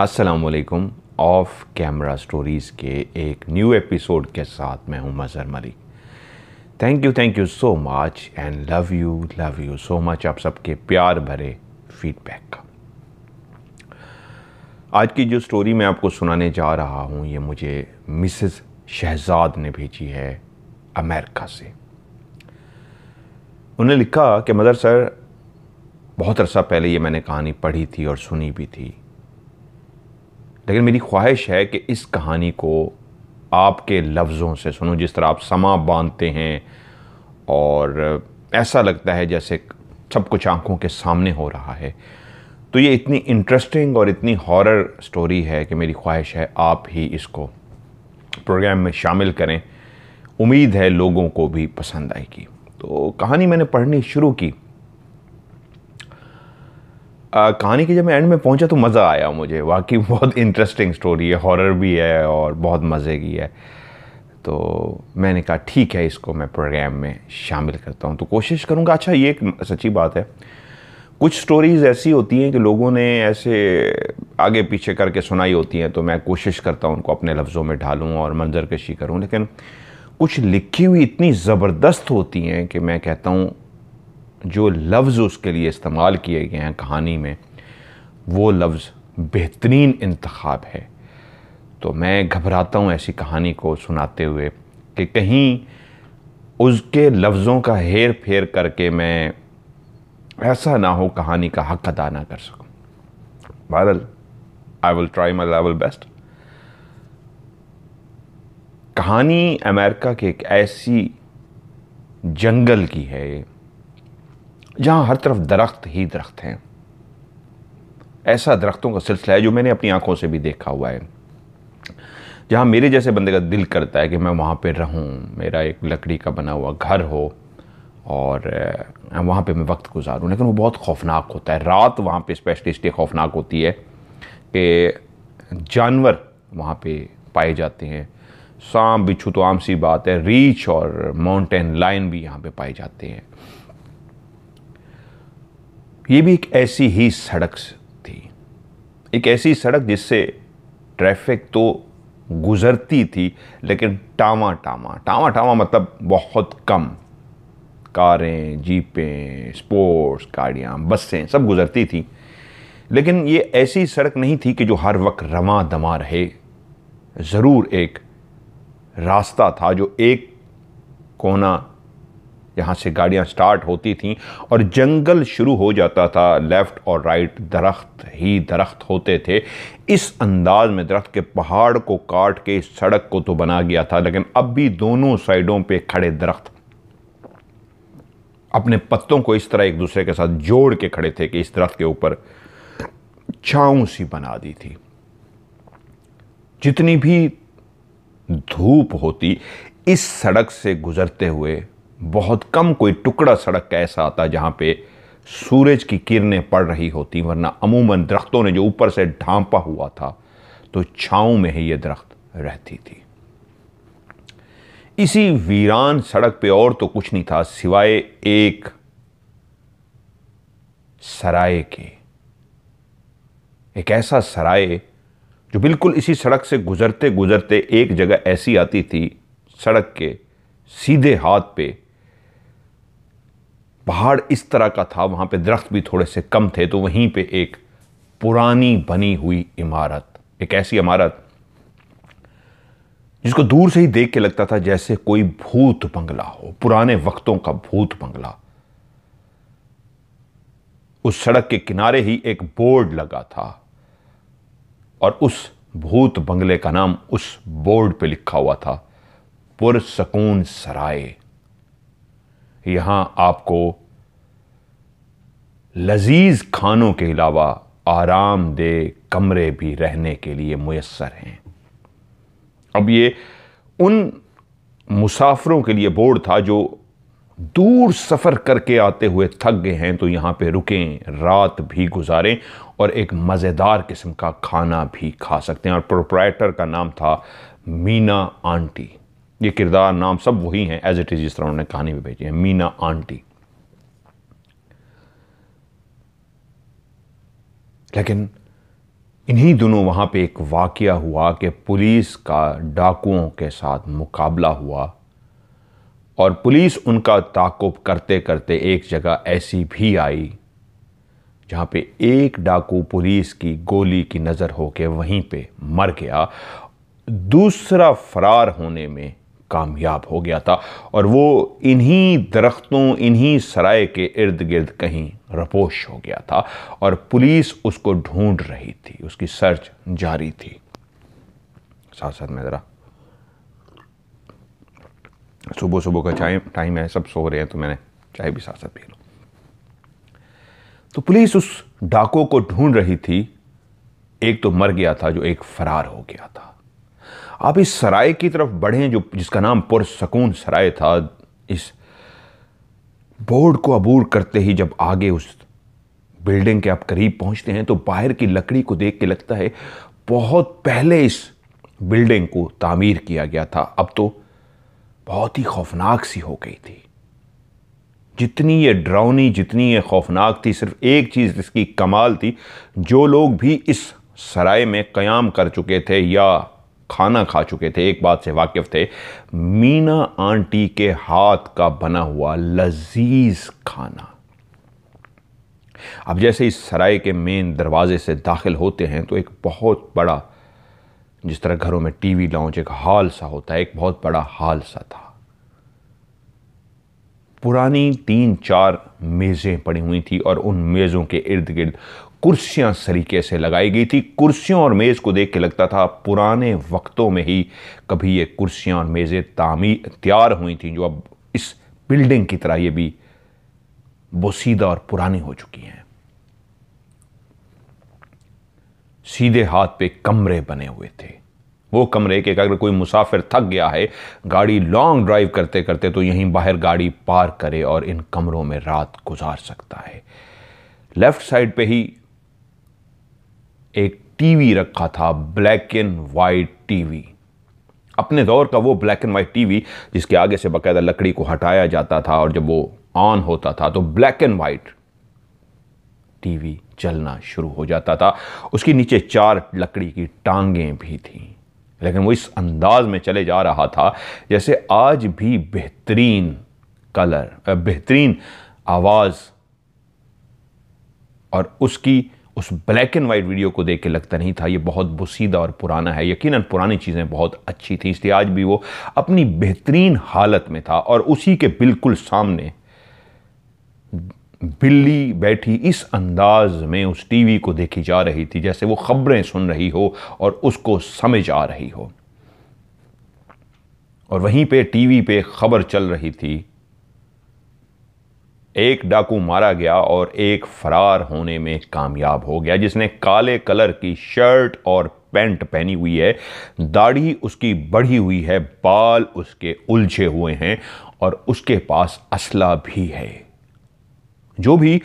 असलकुम of camera stories के एक न्यू एपिसोड के साथ मैं हूँ Mazhar Malik thank you thank you so much and love you love you so much आप सबके प्यार भरे फीडबैक का आज की जो स्टोरी मैं आपको सुनाने जा रहा हूँ ये मुझे मिसेस शहजाद ने भेजी है अमेरिका से उन्हें लिखा कि मदर सर बहुत अरसा पहले ये मैंने कहानी पढ़ी थी और सुनी भी थी लेकिन मेरी ख्वाहिश है कि इस कहानी को आपके लफ्ज़ों से सुनो जिस तरह आप समा बांधते हैं और ऐसा लगता है जैसे सब कुछ आंखों के सामने हो रहा है तो ये इतनी इंटरेस्टिंग और इतनी हॉरर स्टोरी है कि मेरी ख्वाहिश है आप ही इसको प्रोग्राम में शामिल करें उम्मीद है लोगों को भी पसंद आएगी तो कहानी मैंने पढ़नी शुरू की आ, कहानी के जब मैं एंड में पहुंचा तो मज़ा आया मुझे वाकई बहुत इंटरेस्टिंग स्टोरी है हॉरर भी है और बहुत मज़े की है तो मैंने कहा ठीक है इसको मैं प्रोग्राम में शामिल करता हूँ तो कोशिश करूँगा अच्छा ये एक सच्ची बात है कुछ स्टोरीज़ ऐसी होती हैं कि लोगों ने ऐसे आगे पीछे करके सुनाई होती हैं तो मैं कोशिश करता हूँ उनको अपने लफ्ज़ों में ढालूँ और मंजरकशी करूँ लेकिन कुछ लिखी हुई इतनी ज़बरदस्त होती हैं कि मैं कहता हूँ जो लफ्ज़ उसके लिए इस्तेमाल किए गए हैं कहानी में वो लफ्ज़ बेहतरीन इंतखब है तो मैं घबराता हूँ ऐसी कहानी को सुनाते हुए कि कहीं उसके लफ्ज़ों का हेर फेर करके मैं ऐसा ना हो कहानी का हक अदा ना कर सकूँ बहरल I will try my level best कहानी अमेरिका के एक ऐसी जंगल की है जहाँ हर तरफ दरख्त ही दरख्त हैं ऐसा दरख्तों का सिलसिला है जो मैंने अपनी आंखों से भी देखा हुआ है जहाँ मेरे जैसे बंदे का दिल करता है कि मैं वहाँ पर रहूँ मेरा एक लकड़ी का बना हुआ घर हो और वहाँ पे मैं वक्त गुजारूँ लेकिन वो बहुत खौफनाक होता है रात वहाँ पे स्पेशली इसलिए खौफनाक होती है कि जानवर वहाँ पे पाए जाते हैं सांप बिच्छू तो आम सी बात है रीछ और माउंटेन लाइन भी यहाँ पे पाए जाते हैं ये भी एक ऐसी ही सड़क थी एक ऐसी सड़क जिससे ट्रैफिक तो गुजरती थी लेकिन टामा टामा टामा टामा मतलब बहुत कम कारें जीपें स्पोर्ट्स गाड़ियाँ बसें सब गुजरती थी लेकिन ये ऐसी सड़क नहीं थी कि जो हर वक्त रवा दमा रहे ज़रूर एक रास्ता था जो एक कोना यहाँ से गाड़ियाँ स्टार्ट होती थीं और जंगल शुरू हो जाता था लेफ़्ट और राइट दरख्त ही दरख्त होते थे इस अंदाज में दरख्त के पहाड़ को काट के सड़क को तो बना गया था लेकिन अब भी दोनों साइडों पे खड़े दरख्त अपने पत्तों को इस तरह एक दूसरे के साथ जोड़ के खड़े थे कि इस दरख्त के ऊपर छाँव सी बना दी थी जितनी भी धूप होती इस सड़क से गुज़रते हुए बहुत कम कोई टुकड़ा सड़क का ऐसा आता जहाँ पे सूरज की किरणें पड़ रही होती वरना अमूमन दरख्तों ने जो ऊपर से ढांपा हुआ था तो छाँव में ही ये दरख्त रहती थी इसी वीरान सड़क पे और तो कुछ नहीं था सिवाय एक सराय के एक ऐसा सराय जो बिल्कुल इसी सड़क से गुजरते गुजरते एक जगह ऐसी आती थी सड़क के सीधे हाथ पे पहाड़ इस तरह का था वहाँ पे दरख्त भी थोड़े से कम थे तो वहीं पे एक पुरानी बनी हुई इमारत एक ऐसी इमारत जिसको दूर से ही देख के लगता था जैसे कोई भूत बंगला हो पुराने वक्तों का भूत बंगला उस सड़क के किनारे ही एक बोर्ड लगा था और उस भूत बंगले का नाम उस बोर्ड पे लिखा हुआ था पुरसकून सराय यहां आपको लजीज खानों के अलावा आरामदेह कमरे भी रहने के लिए मैसर हैं अब ये उन मुसाफरों के लिए बोर्ड था जो दूर सफ़र करके आते हुए थक गए हैं तो यहाँ पे रुकें रात भी गुजारें और एक मज़ेदार किस्म का खाना भी खा सकते हैं और प्रोप्राइटर का नाम था मीना आंटी ये किरदार नाम सब वही हैं एज इट इज़ इस तरह उन्होंने कहानी में भेजी है मीना आंटी लेकिन इन्हीं दिनों वहाँ पे एक वाक़ हुआ कि पुलिस का डाकुओं के साथ मुकाबला हुआ और पुलिस उनका ताकुब करते करते एक जगह ऐसी भी आई जहाँ पे एक डाकू पुलिस की गोली की नज़र होके वहीं पे मर गया दूसरा फरार होने में कामयाब हो गया था और वो इन्हीं दरख्तों इन्हीं सराय के इर्द गिर्द कहीं रपोश हो गया था और पुलिस उसको ढूंढ रही थी उसकी सर्च जारी थी साथ साथ में ज़रा सुबह सुबह का चाय टाइम है सब सो रहे हैं तो मैंने चाय भी साथ साथ पी लो तो पुलिस उस डाको को ढूंढ रही थी एक तो मर गया था जो एक फरार हो गया था आप इस सराय की तरफ बढ़ें जो जिसका नाम पुरसकून सराय था इस बोर्ड को अबूर करते ही जब आगे उस बिल्डिंग के आप करीब पहुंचते हैं तो बाहर की लकड़ी को देख के लगता है बहुत पहले इस बिल्डिंग को तामीर किया गया था अब तो बहुत ही खौफनाक सी हो गई थी जितनी ये ड्राउनी जितनी ये खौफनाक थी सिर्फ एक चीज़ इसकी कमाल थी जो लोग भी इस सराय में क़याम कर चुके थे या खाना खा चुके थे एक बात से वाकिफ़ थे मीना आंटी के हाथ का बना हुआ लजीज खाना अब जैसे इस सराय के मेन दरवाजे से दाखिल होते हैं तो एक बहुत बड़ा जिस तरह घरों में टीवी लॉन्च एक हाल सा होता है एक बहुत बड़ा हाल सा था पुरानी तीन चार मेज़ें पड़ी हुई थी और उन मेज़ों के इर्द गिर्द कुर्सियां सलीके से लगाई गई थी कुर्सियों और मेज़ को देख के लगता था पुराने वक्तों में ही कभी ये कुर्सियां और मेज़ें तामी तैयार हुई थी जो अब इस बिल्डिंग की तरह ये भी बोसीदा और पुरानी हो चुकी हैं सीधे हाथ पे कमरे बने हुए थे वो कमरे के अगर कोई मुसाफिर थक गया है गाड़ी लॉन्ग ड्राइव करते करते तो यहीं बाहर गाड़ी पार करे और इन कमरों में रात गुजार सकता है लेफ़्ट साइड पे ही एक टीवी रखा था ब्लैक एंड वाइट टीवी अपने दौर का वो ब्लैक एंड वाइट टीवी जिसके आगे से बाकायदा लकड़ी को हटाया जाता था और जब वो ऑन होता था तो ब्लैक एंड वाइट टीवी चलना शुरू हो जाता था उसके नीचे चार लकड़ी की टांगें भी थी लेकिन वो इस अंदाज में चले जा रहा था जैसे आज भी बेहतरीन कलर बेहतरीन आवाज़ और उसकी उस ब्लैक एंड वाइट वीडियो को देख के लगता नहीं था ये बहुत बुसीदा और पुराना है यकीनन पुरानी चीज़ें बहुत अच्छी थी इसलिए आज भी वो अपनी बेहतरीन हालत में था और उसी के बिल्कुल सामने बिल्ली बैठी इस अंदाज में उस टीवी को देखी जा रही थी जैसे वो खबरें सुन रही हो और उसको समझ आ रही हो और वहीं पे टीवी पे खबर चल रही थी एक डाकू मारा गया और एक फरार होने में कामयाब हो गया जिसने काले कलर की शर्ट और पैंट पहनी हुई है दाढ़ी उसकी बढ़ी हुई है बाल उसके उलझे हुए हैं और उसके पास असला भी है जो भी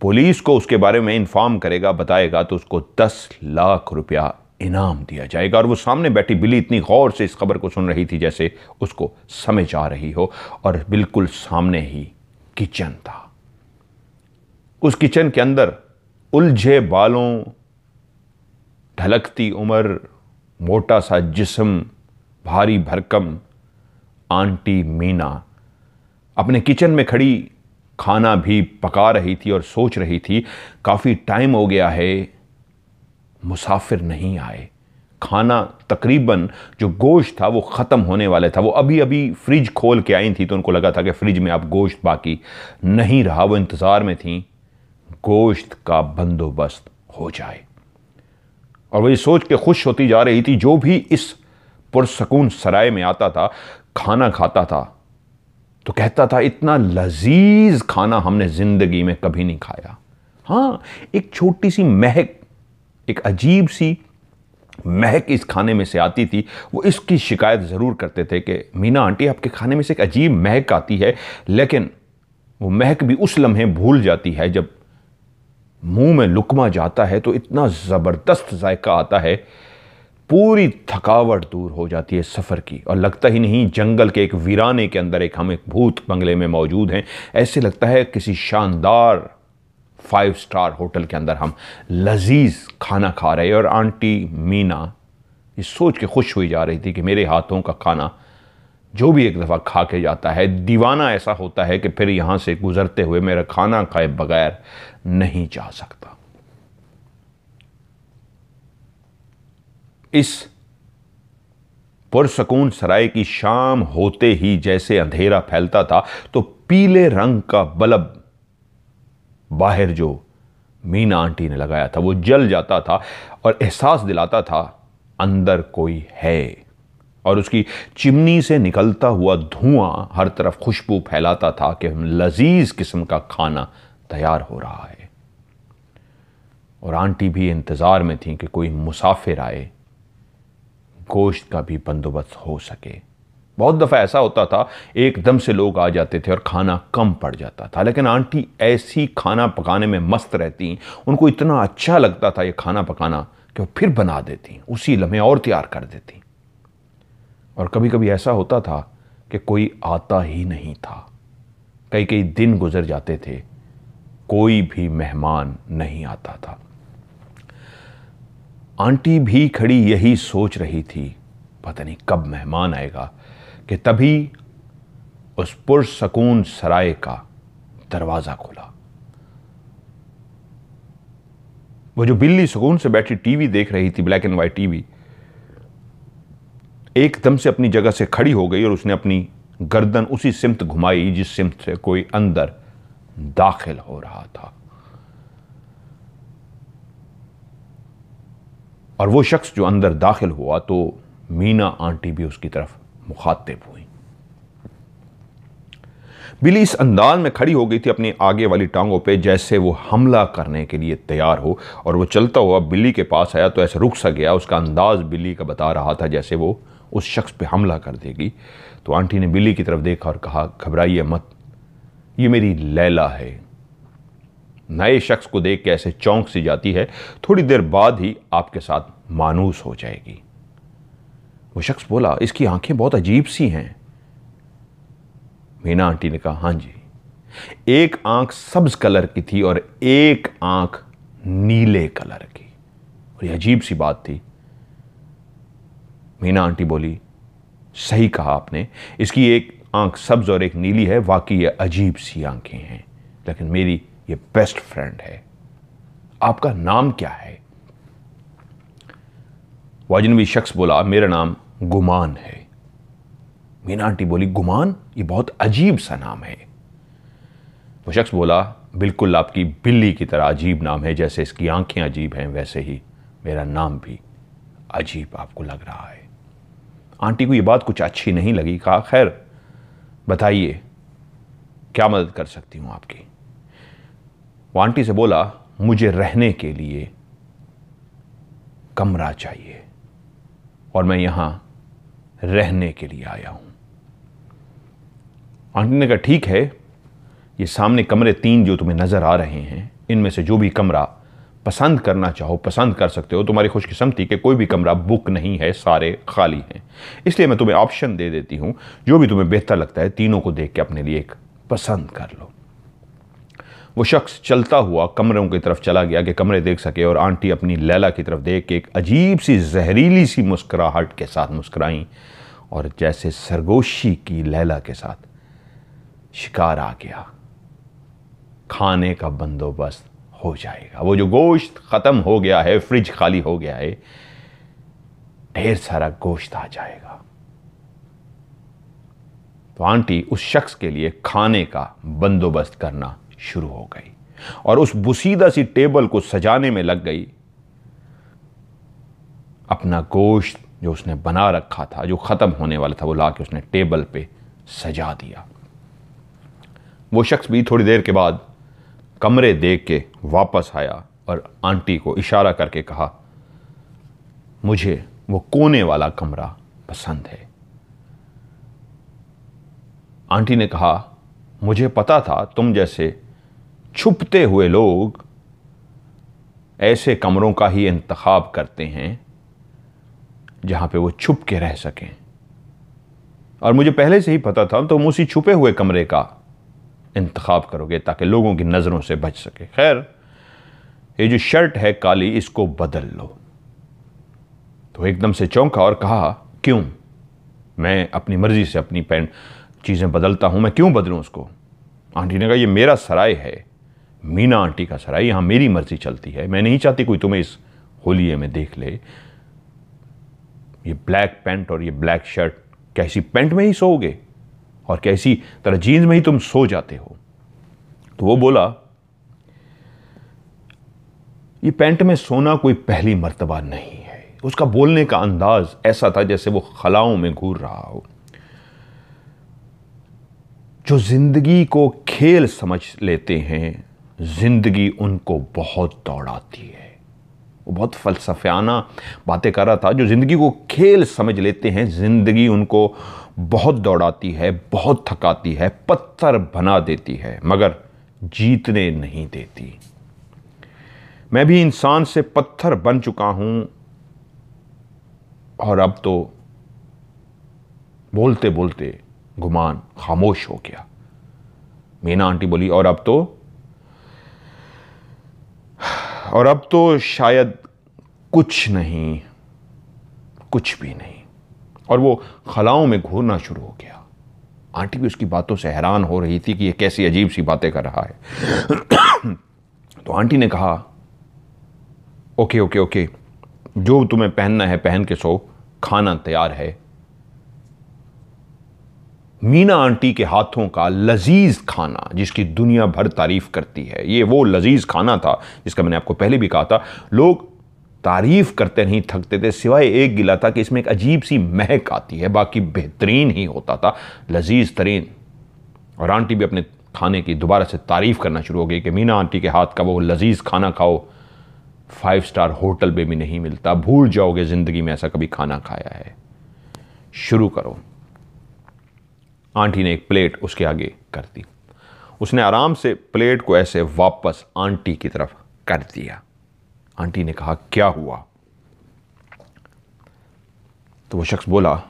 पुलिस को उसके बारे में इन्फॉर्म करेगा बताएगा तो उसको दस लाख रुपया इनाम दिया जाएगा और वो सामने बैठी बिली इतनी गौर से इस खबर को सुन रही थी जैसे उसको समझ आ रही हो और बिल्कुल सामने ही किचन था उस किचन के अंदर उलझे बालों ढलकती उम्र मोटा सा जिस्म भारी भरकम आंटी मीना अपने किचन में खड़ी खाना भी पका रही थी और सोच रही थी काफ़ी टाइम हो गया है मुसाफिर नहीं आए खाना तकरीबन जो गोश्त था वो ख़त्म होने वाले था वो अभी अभी फ्रिज खोल के आई थी तो उनको लगा था कि फ्रिज में अब गोश्त बाकी नहीं रहा वो इंतज़ार में थी गोश्त का बंदोबस्त हो जाए और वही सोच के खुश होती जा रही थी जो भी इस पुरसकून सराय में आता था खाना खाता था तो कहता था इतना लजीज खाना हमने ज़िंदगी में कभी नहीं खाया हाँ एक छोटी सी महक एक अजीब सी महक इस खाने में से आती थी वो इसकी शिकायत ज़रूर करते थे कि मीना आंटी आपके खाने में से एक अजीब महक आती है लेकिन वो महक भी उस लम्हे भूल जाती है जब मुंह में लुकमा जाता है तो इतना ज़बरदस्त जायका आता है पूरी थकावट दूर हो जाती है सफ़र की और लगता ही नहीं जंगल के एक वीराने के अंदर एक हम एक भूत बंगले में मौजूद हैं ऐसे लगता है किसी शानदार फाइव स्टार होटल के अंदर हम लजीज खाना खा रहे और आंटी मीना ये सोच के खुश हुई जा रही थी कि मेरे हाथों का खाना जो भी एक दफ़ा खा के जाता है दीवाना ऐसा होता है कि फिर यहाँ से गुज़रते हुए मेरा खाना खाए बगैर नहीं जा सकता इस पुरसकून सराय की शाम होते ही जैसे अंधेरा फैलता था तो पीले रंग का बल्ब बाहर जो मीना आंटी ने लगाया था वो जल जाता था और एहसास दिलाता था अंदर कोई है और उसकी चिमनी से निकलता हुआ धुआं हर तरफ खुशबू फैलाता था कि हम लजीज किस्म का खाना तैयार हो रहा है और आंटी भी इंतज़ार में थी कि कोई मुसाफिर आए गोश्त का भी बंदोबस्त हो सके बहुत दफ़ा ऐसा होता था एकदम से लोग आ जाते थे और खाना कम पड़ जाता था लेकिन आंटी ऐसी खाना पकाने में मस्त रहती उनको इतना अच्छा लगता था ये खाना पकाना कि वो फिर बना देती उसी लम्हे और तैयार कर देती और कभी कभी ऐसा होता था कि कोई आता ही नहीं था कई कई दिन गुजर जाते थे कोई भी मेहमान नहीं आता था आंटी भी खड़ी यही सोच रही थी पता नहीं कब मेहमान आएगा कि तभी उस पुरसकून सराय का दरवाज़ा खोला वो जो बिल्ली सुकून से बैठी टीवी देख रही थी ब्लैक एंड वाइट टीवी एकदम से अपनी जगह से खड़ी हो गई और उसने अपनी गर्दन उसी सिमत घुमाई जिस सिमत से कोई अंदर दाखिल हो रहा था और वो शख्स जो अंदर दाखिल हुआ तो मीना आंटी भी उसकी तरफ मुखातिब हुई बिली इस अंदाज में खड़ी हो गई थी अपनी आगे वाली टांगों पे जैसे वो हमला करने के लिए तैयार हो और वो चलता हुआ बिल्ली के पास आया तो ऐसे रुक सा गया उसका अंदाज बिल्ली का बता रहा था जैसे वो उस शख्स पे हमला कर देगी तो आंटी ने बिल्ली की तरफ देखा और कहा घबराइए मत ये मेरी लैला है नए शख्स को देख के ऐसे चौंक सी जाती है थोड़ी देर बाद ही आपके साथ मानूस हो जाएगी वो शख्स बोला इसकी आंखें बहुत अजीब सी हैं मीना आंटी ने कहा हां जी एक आंख सब्ज कलर की थी और एक आंख नीले कलर की और ये अजीब सी बात थी मीना आंटी बोली सही कहा आपने इसकी एक आंख सब्ज और एक नीली है वाकई ये अजीब सी आंखें हैं लेकिन मेरी ये बेस्ट फ्रेंड है आपका नाम क्या है वाजनवी शख्स बोला मेरा नाम गुमान है मीना आंटी बोली गुमान ये बहुत अजीब सा नाम है वो शख्स बोला बिल्कुल आपकी बिल्ली की तरह अजीब नाम है जैसे इसकी आंखें अजीब हैं वैसे ही मेरा नाम भी अजीब आपको लग रहा है आंटी को ये बात कुछ अच्छी नहीं लगी कहा खैर बताइए क्या मदद कर सकती हूँ आपकी वो आंटी से बोला मुझे रहने के लिए कमरा चाहिए और मैं यहाँ रहने के लिए आया हूं आंटी ने कहा ठीक है ये सामने कमरे तीन जो तुम्हें नज़र आ रहे हैं इनमें से जो भी कमरा पसंद करना चाहो पसंद कर सकते हो तुम्हारी खुशकिस्मती के कोई भी कमरा बुक नहीं है सारे खाली हैं इसलिए मैं तुम्हें ऑप्शन दे देती हूं जो भी तुम्हें बेहतर लगता है तीनों को देख के अपने लिए एक पसंद कर लो वो शख्स चलता हुआ कमरों की तरफ चला गया कि कमरे देख सके और आंटी अपनी लैला की तरफ देख के एक अजीब सी जहरीली सी मुस्कराहट के साथ मुस्कराई और जैसे सरगोशी की लैला के साथ शिकार आ गया खाने का बंदोबस्त हो जाएगा वो जो गोश्त ख़त्म हो गया है फ्रिज खाली हो गया है ढेर सारा गोश्त आ जाएगा तो आंटी उस शख्स के लिए खाने का बंदोबस्त करना शुरू हो गई और उस बुसीदा सी टेबल को सजाने में लग गई अपना गोश्त जो उसने बना रखा था जो ख़त्म होने वाला था वो लाके उसने टेबल पे सजा दिया वो शख्स भी थोड़ी देर के बाद कमरे देख के वापस आया और आंटी को इशारा करके कहा मुझे वो कोने वाला कमरा पसंद है आंटी ने कहा मुझे पता था तुम जैसे छुपते हुए लोग ऐसे कमरों का ही इंतखब करते हैं जहां पे वो छुप के रह सकें और मुझे पहले से ही पता था तो हम उसी छुपे हुए कमरे का इंतखब करोगे ताकि लोगों की नज़रों से बच सके खैर ये जो शर्ट है काली इसको बदल लो तो एकदम से चौंका और कहा क्यों मैं अपनी मर्ज़ी से अपनी पैंट चीज़ें बदलता हूं मैं क्यों बदलूं उसको आंटी ने कहा ये मेरा सराय है मीना आंटी का सराय यहां मेरी मर्जी चलती है मैं नहीं चाहती कोई तुम्हें इस होलिये में देख ले ये ब्लैक पैंट और ये ब्लैक शर्ट कैसी पैंट में ही सोओगे और कैसी तरह जीन्स में ही तुम सो जाते हो तो वो बोला ये पैंट में सोना कोई पहली मर्तबा नहीं है उसका बोलने का अंदाज ऐसा था जैसे वो खलाओं में घूर रहा हो जो जिंदगी को खेल समझ लेते हैं ज़िंदगी उनको बहुत दौड़ाती है वो बहुत फ़लसफियाना बातें कर रहा था जो ज़िंदगी को खेल समझ लेते हैं ज़िंदगी उनको बहुत दौड़ाती है बहुत थकाती है पत्थर बना देती है मगर जीतने नहीं देती मैं भी इंसान से पत्थर बन चुका हूं और अब तो बोलते बोलते गुमान खामोश हो गया मीना आंटी बोली और अब तो और अब तो शायद कुछ नहीं कुछ भी नहीं और वो खलाओं में घूरना शुरू हो गया आंटी भी उसकी बातों से हैरान हो रही थी कि ये कैसी अजीब सी बातें कर रहा है तो आंटी ने कहा ओके ओके ओके जो तुम्हें पहनना है पहन के सो खाना तैयार है मीना आंटी के हाथों का लजीज खाना जिसकी दुनिया भर तारीफ करती है ये वो लजीज खाना था जिसका मैंने आपको पहले भी कहा था लोग तारीफ करते नहीं थकते थे सिवाय एक गिला था कि इसमें एक अजीब सी महक आती है बाकी बेहतरीन ही होता था लजीज तरीन और आंटी भी अपने खाने की दोबारा से तारीफ करना शुरू हो गई कि मीना आंटी के हाथ का वो लजीज खाना खाओ फाइव स्टार होटल में भी नहीं मिलता भूल जाओगे ज़िंदगी में ऐसा कभी खाना खाया है शुरू करो आंटी ने एक प्लेट उसके आगे कर दी उसने आराम से प्लेट को ऐसे वापस आंटी की तरफ कर दिया आंटी ने कहा क्या हुआ तो वो शख्स बोला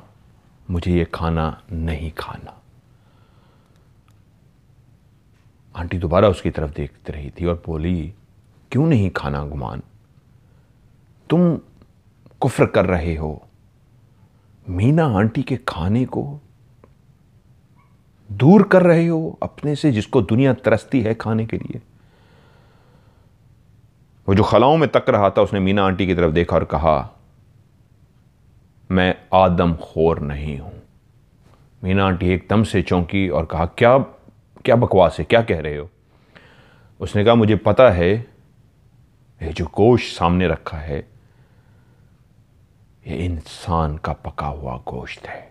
मुझे ये खाना नहीं खाना आंटी दोबारा उसकी तरफ देखती रही थी और बोली क्यों नहीं खाना गुमान तुम कुफ्र कर रहे हो मीना आंटी के खाने को दूर कर रहे हो अपने से जिसको दुनिया तरसती है खाने के लिए वो जो खलाओं में तक रहा था उसने मीना आंटी की तरफ देखा और कहा मैं आदम खोर नहीं हूं मीना आंटी एकदम से चौंकी और कहा क्या क्या बकवास है क्या कह रहे हो उसने कहा मुझे पता है ये जो गोश्त सामने रखा है ये इंसान का पका हुआ गोश्त है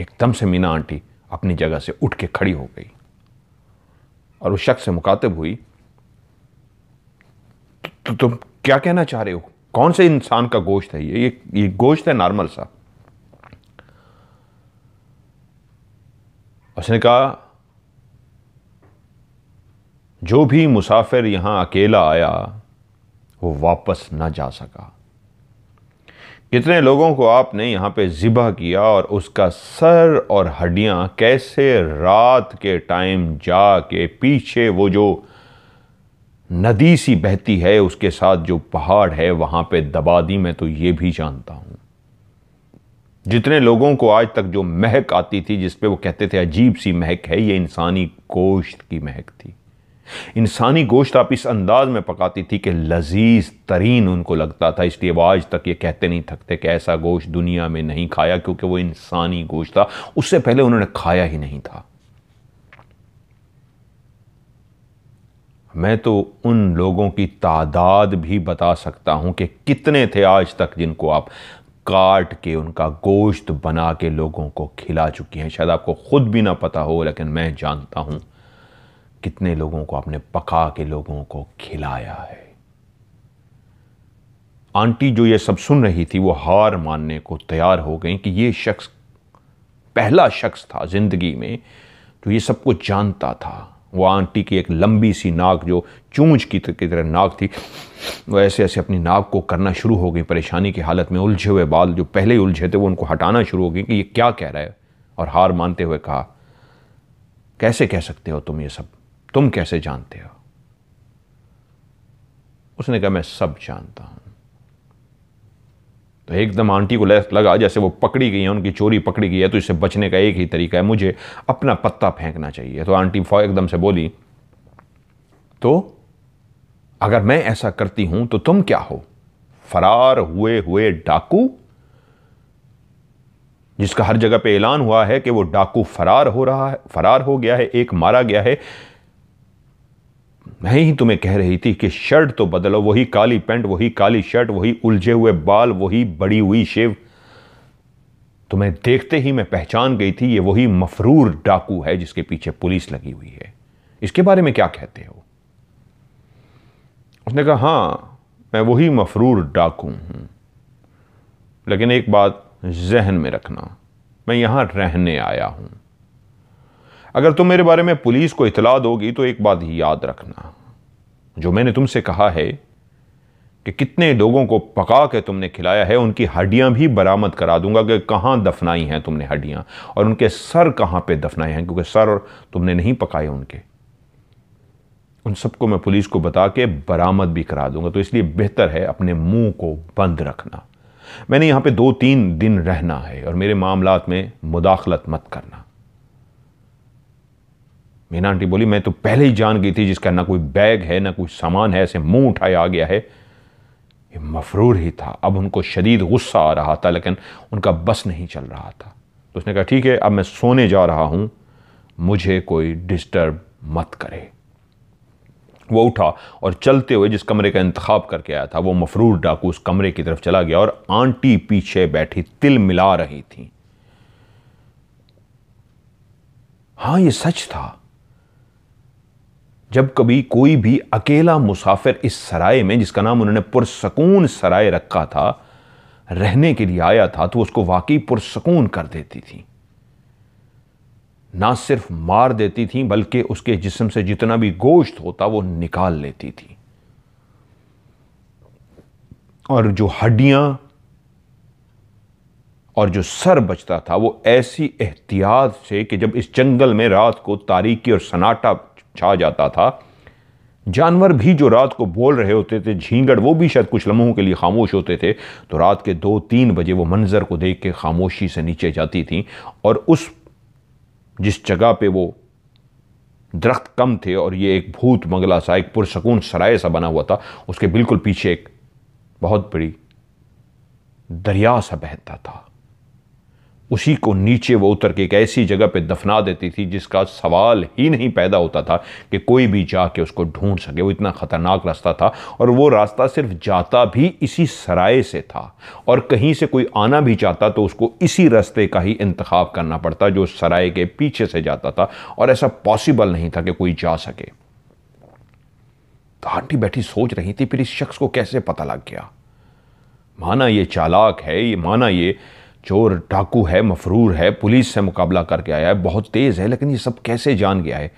एकदम से मीना आंटी अपनी जगह से उठ के खड़ी हो गई और उस शख्स से मुखातिब हुई तो तुम क्या कहना चाह रहे हो कौन से इंसान का गोश्त है ये ये, गोश्त है नॉर्मल सा उसने कहा जो भी मुसाफिर यहां अकेला आया वो वापस ना जा सका कितने लोगों को आपने यहाँ पे ज़िबा किया और उसका सर और हड्डियाँ कैसे रात के टाइम जा के पीछे वो जो नदी सी बहती है उसके साथ जो पहाड़ है वहाँ पे दबा दी मैं तो ये भी जानता हूँ जितने लोगों को आज तक जो महक आती थी जिसपे वो कहते थे अजीब सी महक है ये इंसानी गोश्त की महक थी इंसानी गोश्त आप इस अंदाज में पकाती थी कि लजीज तरीन उनको लगता था इसलिए वो आज तक ये कहते नहीं थकते कि ऐसा गोश्त दुनिया में नहीं खाया क्योंकि वो इंसानी गोश्त था उससे पहले उन्होंने खाया ही नहीं था मैं तो उन लोगों की तादाद भी बता सकता हूं कि कितने थे आज तक जिनको आप काट के उनका गोश्त बना के लोगों को खिला चुकी हैं शायद आपको ख़ुद भी ना पता हो लेकिन मैं जानता हूं कितने लोगों को आपने पका के लोगों को खिलाया है आंटी जो ये सब सुन रही थी वो हार मानने को तैयार हो गई कि ये शख्स पहला शख्स था ज़िंदगी में जो तो ये सब कुछ जानता था वो आंटी की एक लंबी सी नाक जो चूंज की तरह नाक थी वो ऐसे ऐसे अपनी नाक को करना शुरू हो गई परेशानी की हालत में उलझे हुए बाल जो पहले ही उलझे थे वो उनको हटाना शुरू हो गई कि ये क्या कह रहा है और हार मानते हुए कहा कैसे कह सकते हो तुम ये सब तुम कैसे जानते हो उसने कहा मैं सब जानता हूं तो एकदम आंटी को लगा जैसे वो पकड़ी गई है उनकी चोरी पकड़ी गई है तो इससे बचने का एक ही तरीका है मुझे अपना पत्ता फेंकना चाहिए तो आंटी एकदम से बोली तो अगर मैं ऐसा करती हूं तो तुम क्या हो फरार हुए हुए डाकू जिसका हर जगह पे ऐलान हुआ है कि वो डाकू फरार हो रहा है फरार हो गया है एक मारा गया है मैं ही तुम्हें कह रही थी कि शर्ट तो बदलो वही काली पैंट वही काली शर्ट वही उलझे हुए बाल वही बड़ी हुई शिव तुम्हें देखते ही मैं पहचान गई थी ये वही मफरूर डाकू है जिसके पीछे पुलिस लगी हुई है इसके बारे में क्या कहते हो उसने कहा हां मैं वही मफरूर डाकू हूं लेकिन एक बात जहन में रखना मैं यहां रहने आया हूं अगर तुम मेरे बारे में पुलिस को इतला दोगी तो एक बात याद रखना जो मैंने तुमसे कहा है कि कितने लोगों को पका के तुमने खिलाया है उनकी हड्डियां भी बरामद करा दूंगा कि कहाँ दफनाई हैं तुमने हड्डियां और उनके सर कहाँ पे दफनाए हैं क्योंकि सर और तुमने नहीं पकाए उनके उन सबको मैं पुलिस को बता के बरामद भी करा दूंगा तो इसलिए बेहतर है अपने मुंह को बंद रखना मैंने यहाँ पे दो तीन दिन रहना है और मेरे मामला में मुदाखलत मत करना मीना आंटी बोली मैं तो पहले ही जान गई थी जिसका ना कोई बैग है ना कोई सामान है ऐसे मुंह उठाया आ गया है ये मफरूर ही था अब उनको शदीद गुस्सा आ रहा था लेकिन उनका बस नहीं चल रहा था तो उसने कहा ठीक है अब मैं सोने जा रहा हूं मुझे कोई डिस्टर्ब मत करे वो उठा और चलते हुए जिस कमरे का इंतखाब करके आया था वो मफरूर डाकू उस कमरे की तरफ चला गया और आंटी पीछे बैठी तिल मिला रही थी हाँ ये सच था जब कभी कोई भी अकेला मुसाफिर इस सराय में जिसका नाम उन्होंने पुरसकून सराय रखा था रहने के लिए आया था तो उसको वाकई पुरसकून कर देती थी ना सिर्फ मार देती थी बल्कि उसके जिस्म से जितना भी गोश्त होता वो निकाल लेती थी और जो हड्डियां और जो सर बचता था वो ऐसी एहतियात से कि जब इस जंगल में रात को तारीकी और सन्नाटा छा जाता था जानवर भी जो रात को बोल रहे होते थे झींगड़ वो भी शायद कुछ लम्हों के लिए खामोश होते थे तो रात के दो तीन बजे वो मंज़र को देख के खामोशी से नीचे जाती थी और उस जिस जगह पे वो दरख्त कम थे और ये एक भूत मंगला सा एक पुरसकून सराय सा बना हुआ था उसके बिल्कुल पीछे एक बहुत बड़ी दरिया सा बहता था उसी को नीचे वो उतर के एक ऐसी जगह पे दफना देती थी जिसका सवाल ही नहीं पैदा होता था कि कोई भी जाके उसको ढूंढ सके वो इतना ख़तरनाक रास्ता था और वो रास्ता सिर्फ जाता भी इसी सराय से था और कहीं से कोई आना भी चाहता तो उसको इसी रास्ते का ही इंतखा करना पड़ता जो सराय के पीछे से जाता था और ऐसा पॉसिबल नहीं था कि कोई जा सके तो आंटी बैठी सोच रही थी फिर इस शख्स को कैसे पता लग गया माना ये चालाक है ये माना ये चोर डाकू है मफरूर है पुलिस से मुकाबला करके आया है बहुत तेज़ है लेकिन ये सब कैसे जान गया है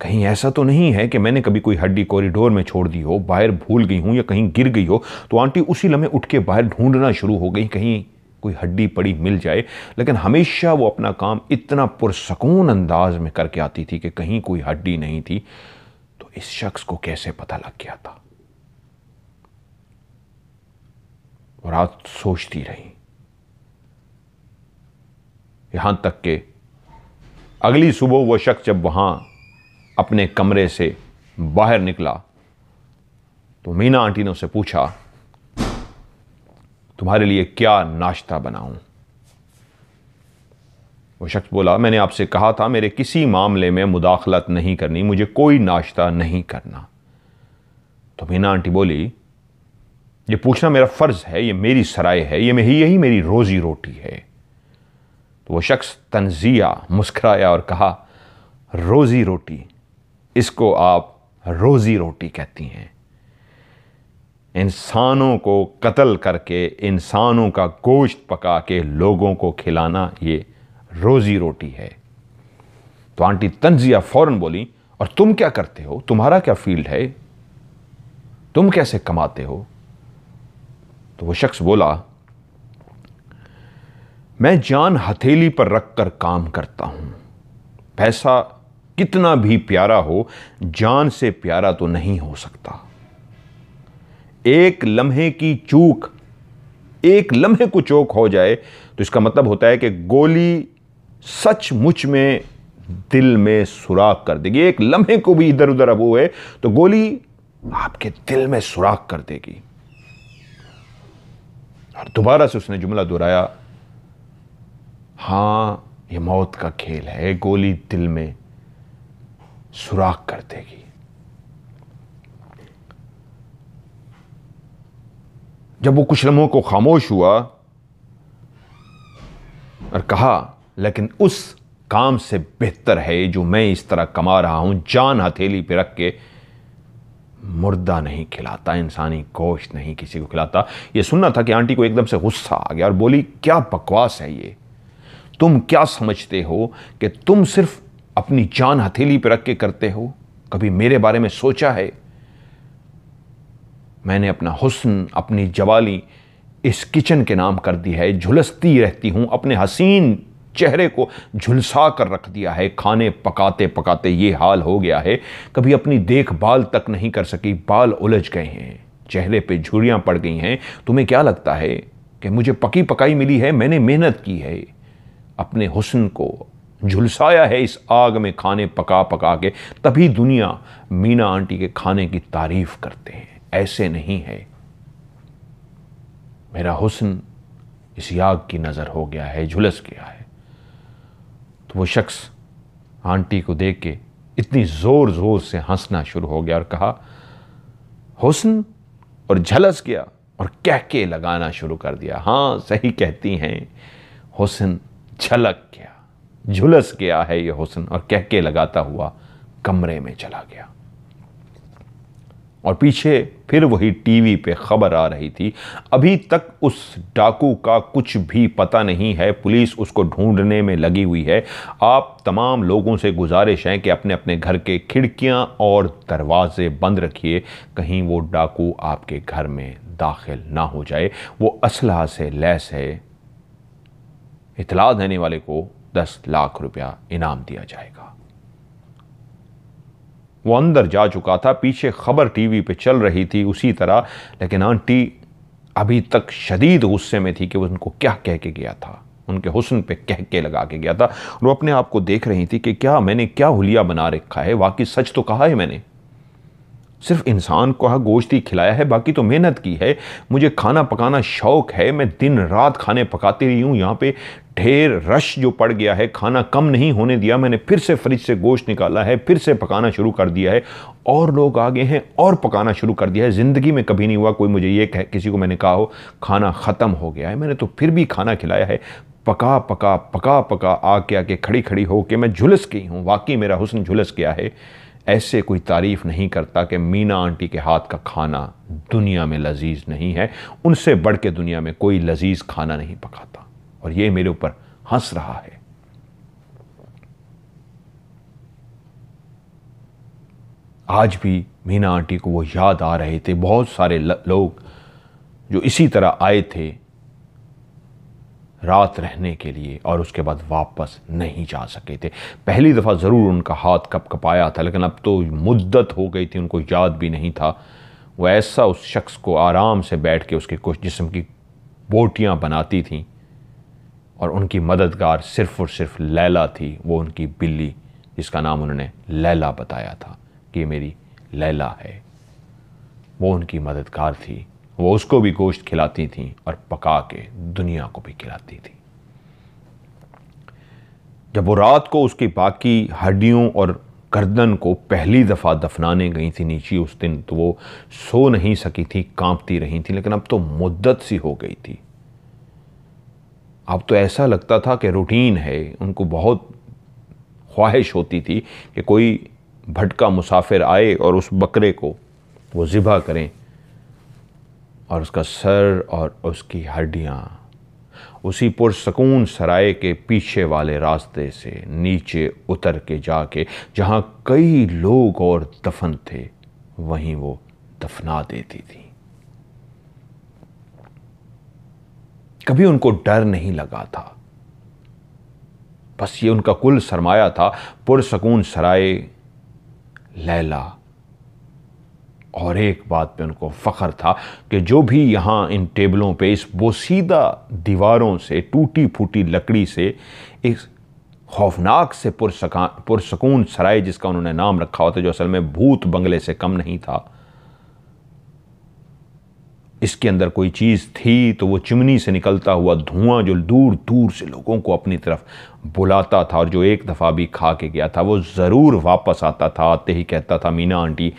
कहीं ऐसा तो नहीं है कि मैंने कभी कोई हड्डी कॉरिडोर में छोड़ दी हो बाहर भूल गई हूँ या कहीं गिर गई हो तो आंटी उसी लम्हे उठ के बाहर ढूंढना शुरू हो गई कहीं कोई हड्डी पड़ी मिल जाए लेकिन हमेशा वो अपना काम इतना पुरसकून अंदाज में करके आती थी कि कहीं कोई हड्डी नहीं थी तो इस शख्स को कैसे पता लग गया था रात सोचती रही यहाँ तक के अगली सुबह वह शख्स जब वहाँ अपने कमरे से बाहर निकला तो मीना आंटी ने उसे पूछा तुम्हारे लिए क्या नाश्ता बनाऊं वो शख्स बोला मैंने आपसे कहा था मेरे किसी मामले में मुदाखलत नहीं करनी मुझे कोई नाश्ता नहीं करना तो मीना आंटी बोली ये पूछना मेरा फ़र्ज़ है ये मेरी सराय है ये मेरी यही मेरी रोज़ी रोटी है वो शख्स तंजिया मुस्कराया और कहा रोज़ी रोटी इसको आप रोज़ी रोटी कहती हैं इंसानों को कत्ल करके इंसानों का गोश्त पका के लोगों को खिलाना ये रोज़ी रोटी है तो आंटी तंजिया फ़ौरन बोली और तुम क्या करते हो तुम्हारा क्या फील्ड है तुम कैसे कमाते हो तो वो शख्स बोला मैं जान हथेली पर रख कर काम करता हूं पैसा कितना भी प्यारा हो जान से प्यारा तो नहीं हो सकता एक लम्हे की चूक एक लम्हे को चौक हो जाए तो इसका मतलब होता है कि गोली सचमुच में दिल में सुराख कर देगी एक लम्हे को भी इधर उधर अब हुए तो गोली आपके दिल में सुराख कर देगी और दोबारा से उसने जुमला दोहराया हाँ ये मौत का खेल है गोली दिल में सुराख कर देगी जब वो कुछ लम्हों को खामोश हुआ और कहा लेकिन उस काम से बेहतर है जो मैं इस तरह कमा रहा हूं जान हथेली पे रख के मुर्दा नहीं खिलाता इंसानी गोश्त नहीं किसी को खिलाता ये सुनना था कि आंटी को एकदम से गुस्सा आ गया और बोली क्या बकवास है ये तुम क्या समझते हो कि तुम सिर्फ अपनी जान हथेली पर रख के करते हो कभी मेरे बारे में सोचा है मैंने अपना हुस्न अपनी जवाली इस किचन के नाम कर दी है झुलसती रहती हूं अपने हसीन चेहरे को झुलसा कर रख दिया है खाने पकाते पकाते ये हाल हो गया है कभी अपनी देखभाल तक नहीं कर सकी बाल उलझ गए हैं चेहरे पे झुरियाँ पड़ गई हैं तुम्हें क्या लगता है कि मुझे पकी पकाई मिली है मैंने मेहनत की है अपने हुसन को झुलसाया है इस आग में खाने पका पका के तभी दुनिया मीना आंटी के खाने की तारीफ करते हैं ऐसे नहीं है मेरा हुसन इस आग की नज़र हो गया है झुलस गया है तो वो शख्स आंटी को देख के इतनी ज़ोर ज़ोर से हंसना शुरू हो गया और कहा हुसन और झलस गया और कहके लगाना शुरू कर दिया हाँ सही कहती हैं हुसन झलक गया झुलस गया है यह हुसन और कह के लगाता हुआ कमरे में चला गया और पीछे फिर वही टीवी पे खबर आ रही थी अभी तक उस डाकू का कुछ भी पता नहीं है पुलिस उसको ढूंढने में लगी हुई है आप तमाम लोगों से गुजारिश है कि अपने अपने घर के खिड़कियां और दरवाजे बंद रखिए कहीं वो डाकू आपके घर में दाखिल ना हो जाए वो असलह से लैस है इतला देने वाले को दस लाख रुपया इनाम दिया जाएगा वो अंदर जा चुका था पीछे खबर टीवी पे चल रही थी उसी तरह लेकिन आंटी अभी तक शदीद गुस्से में थी कि वो उनको क्या कह के गया था उनके हुसन पे कह के लगा के गया था और वो अपने आप को देख रही थी कि क्या मैंने क्या हुलिया बना रखा है वाकई सच तो कहा है मैंने सिर्फ इंसान को हाँ गोश्त ही खिलाया है बाकी तो मेहनत की है मुझे खाना पकाना शौक़ है मैं दिन रात खाने पकाती रही हूँ यहाँ पे ढेर रश जो पड़ गया है खाना कम नहीं होने दिया मैंने फिर से फ्रिज से गोश्त निकाला है फिर से पकाना शुरू कर दिया है और लोग आ गए हैं और पकाना शुरू कर दिया है ज़िंदगी में कभी नहीं हुआ कोई मुझे ये कह किसी को मैंने कहा हो खाना ख़त्म हो गया है मैंने तो फिर भी खाना खिलाया है पका पका पका पका आके आके खड़ी खड़ी हो के मैं झुलस गई हूँ वाकई मेरा हुसन झुलस गया है ऐसे कोई तारीफ़ नहीं करता कि मीना आंटी के हाथ का खाना दुनिया में लजीज नहीं है उनसे बढ़ के दुनिया में कोई लजीज खाना नहीं पकाता और ये मेरे ऊपर हंस रहा है आज भी मीना आंटी को वो याद आ रहे थे बहुत सारे लोग जो इसी तरह आए थे रात रहने के लिए और उसके बाद वापस नहीं जा सके थे पहली दफ़ा ज़रूर उनका हाथ कप कपाया था लेकिन अब तो मुद्दत हो गई थी उनको याद भी नहीं था वो ऐसा उस शख्स को आराम से बैठ के उसके कुछ जिस्म की बोटियाँ बनाती थी और उनकी मददगार सिर्फ़ और सिर्फ लैला थी वो उनकी बिल्ली जिसका नाम उन्होंने लैला बताया था कि मेरी लैला है वो उनकी मददगार थी वो उसको भी गोश्त खिलाती थी और पका के दुनिया को भी खिलाती थी जब वो रात को उसकी बाकी हड्डियों और गर्दन को पहली दफ़ा दफनाने गई थी नीचे उस दिन तो वो सो नहीं सकी थी कांपती रही थी लेकिन अब तो मुद्दत सी हो गई थी अब तो ऐसा लगता था कि रूटीन है उनको बहुत ख्वाहिश होती थी कि कोई भटका मुसाफिर आए और उस बकरे को वो ज़िबा करें और उसका सर और उसकी हड्डियाँ उसी पुरसकून सराय के पीछे वाले रास्ते से नीचे उतर के जाके जहाँ कई लोग और दफन थे वहीं वो दफना देती थी कभी उनको डर नहीं लगा था बस ये उनका कुल सरमाया था पुरसकून सराय लैला और एक बात पे उनको फ़ख्र था कि जो भी यहाँ इन टेबलों पे इस बोसीदा दीवारों से टूटी फूटी लकड़ी से इस खौफनाक से पुरसका पुरसकून सराय जिसका उन्होंने नाम रखा होता जो असल में भूत बंगले से कम नहीं था इसके अंदर कोई चीज़ थी तो वो चिमनी से निकलता हुआ धुआं जो दूर दूर से लोगों को अपनी तरफ बुलाता था और जो एक दफ़ा भी खा के गया था वो ज़रूर वापस आता था आते ही कहता था मीना आंटी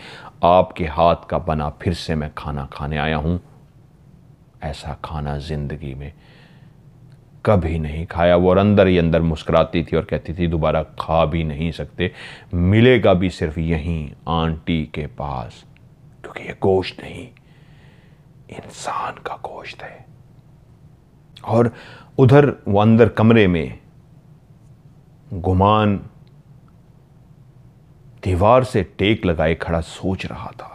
आपके हाथ का बना फिर से मैं खाना खाने आया हूं ऐसा खाना ज़िंदगी में कभी नहीं खाया वो और अंदर ही अंदर मुस्कुराती थी और कहती थी दोबारा खा भी नहीं सकते मिलेगा भी सिर्फ यहीं आंटी के पास क्योंकि ये गोश्त नहीं इंसान का गोश्त है और उधर वो अंदर कमरे में गुमान दीवार से टेक लगाए खड़ा सोच रहा था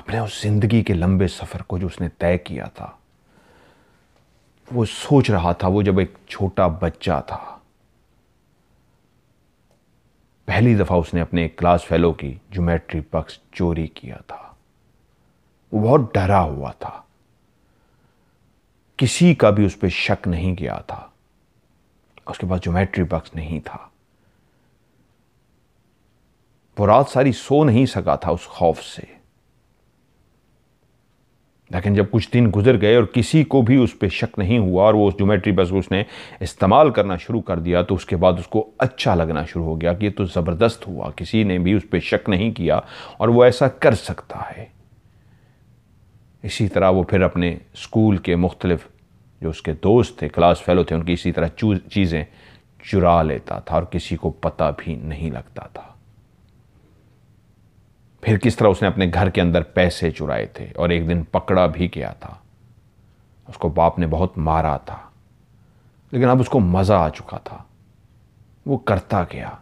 अपने उस जिंदगी के लंबे सफर को जो उसने तय किया था वो सोच रहा था वो जब एक छोटा बच्चा था पहली दफ़ा उसने अपने क्लास फेलो की ज्योमेट्री बक्स चोरी किया था वो बहुत डरा हुआ था किसी का भी उस पर शक नहीं गया था उसके पास ज्योमेट्री बक्स नहीं था वो रात सारी सो नहीं सका था उस खौफ से लेकिन जब कुछ दिन गुजर गए और किसी को भी उस पर शक नहीं हुआ और वो उस जोमेट्री बस को उसने इस्तेमाल करना शुरू कर दिया तो उसके बाद उसको अच्छा लगना शुरू हो गया कि ये तो ज़बरदस्त हुआ किसी ने भी उस पर शक नहीं किया और वो ऐसा कर सकता है इसी तरह वो फिर अपने स्कूल के मुख्तलिफ जो उसके दोस्त थे क्लास फेलो थे उनकी इसी तरह चीज़ें चुरा लेता था और किसी को पता भी नहीं लगता था फिर किस तरह उसने अपने घर के अंदर पैसे चुराए थे और एक दिन पकड़ा भी गया था उसको बाप ने बहुत मारा था लेकिन अब उसको मज़ा आ चुका था वो करता गया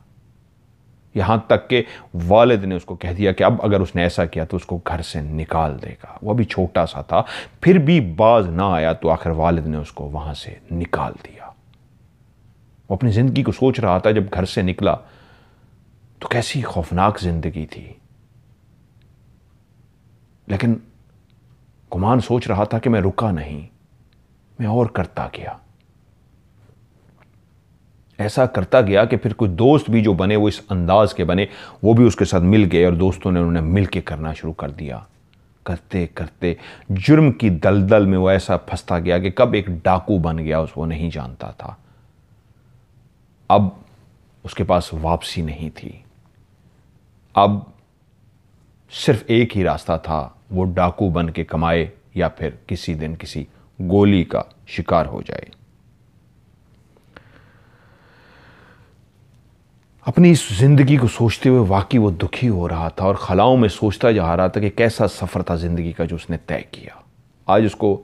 यहाँ तक के वालिद ने उसको कह दिया कि अब अगर उसने ऐसा किया तो उसको घर से निकाल देगा वो अभी छोटा सा था फिर भी बाज ना आया तो आखिर वालिद ने उसको वहाँ से निकाल दिया वो अपनी ज़िंदगी को सोच रहा था जब घर से निकला तो कैसी खौफनाक ज़िंदगी थी लेकिन कुमान सोच रहा था कि मैं रुका नहीं मैं और करता गया ऐसा करता गया कि फिर कुछ दोस्त भी जो बने वो इस अंदाज के बने वो भी उसके साथ मिल गए और दोस्तों ने उन्हें मिल के करना शुरू कर दिया करते करते जुर्म की दलदल में वो ऐसा फंसता गया कि कब एक डाकू बन गया उसको नहीं जानता था अब उसके पास वापसी नहीं थी अब सिर्फ एक ही रास्ता था वो डाकू बन के कमाए या फिर किसी दिन किसी गोली का शिकार हो जाए अपनी इस ज़िंदगी को सोचते हुए वाकई वो दुखी हो रहा था और खलाओं में सोचता जा रहा था कि कैसा सफ़र था ज़िंदगी का जो उसने तय किया आज उसको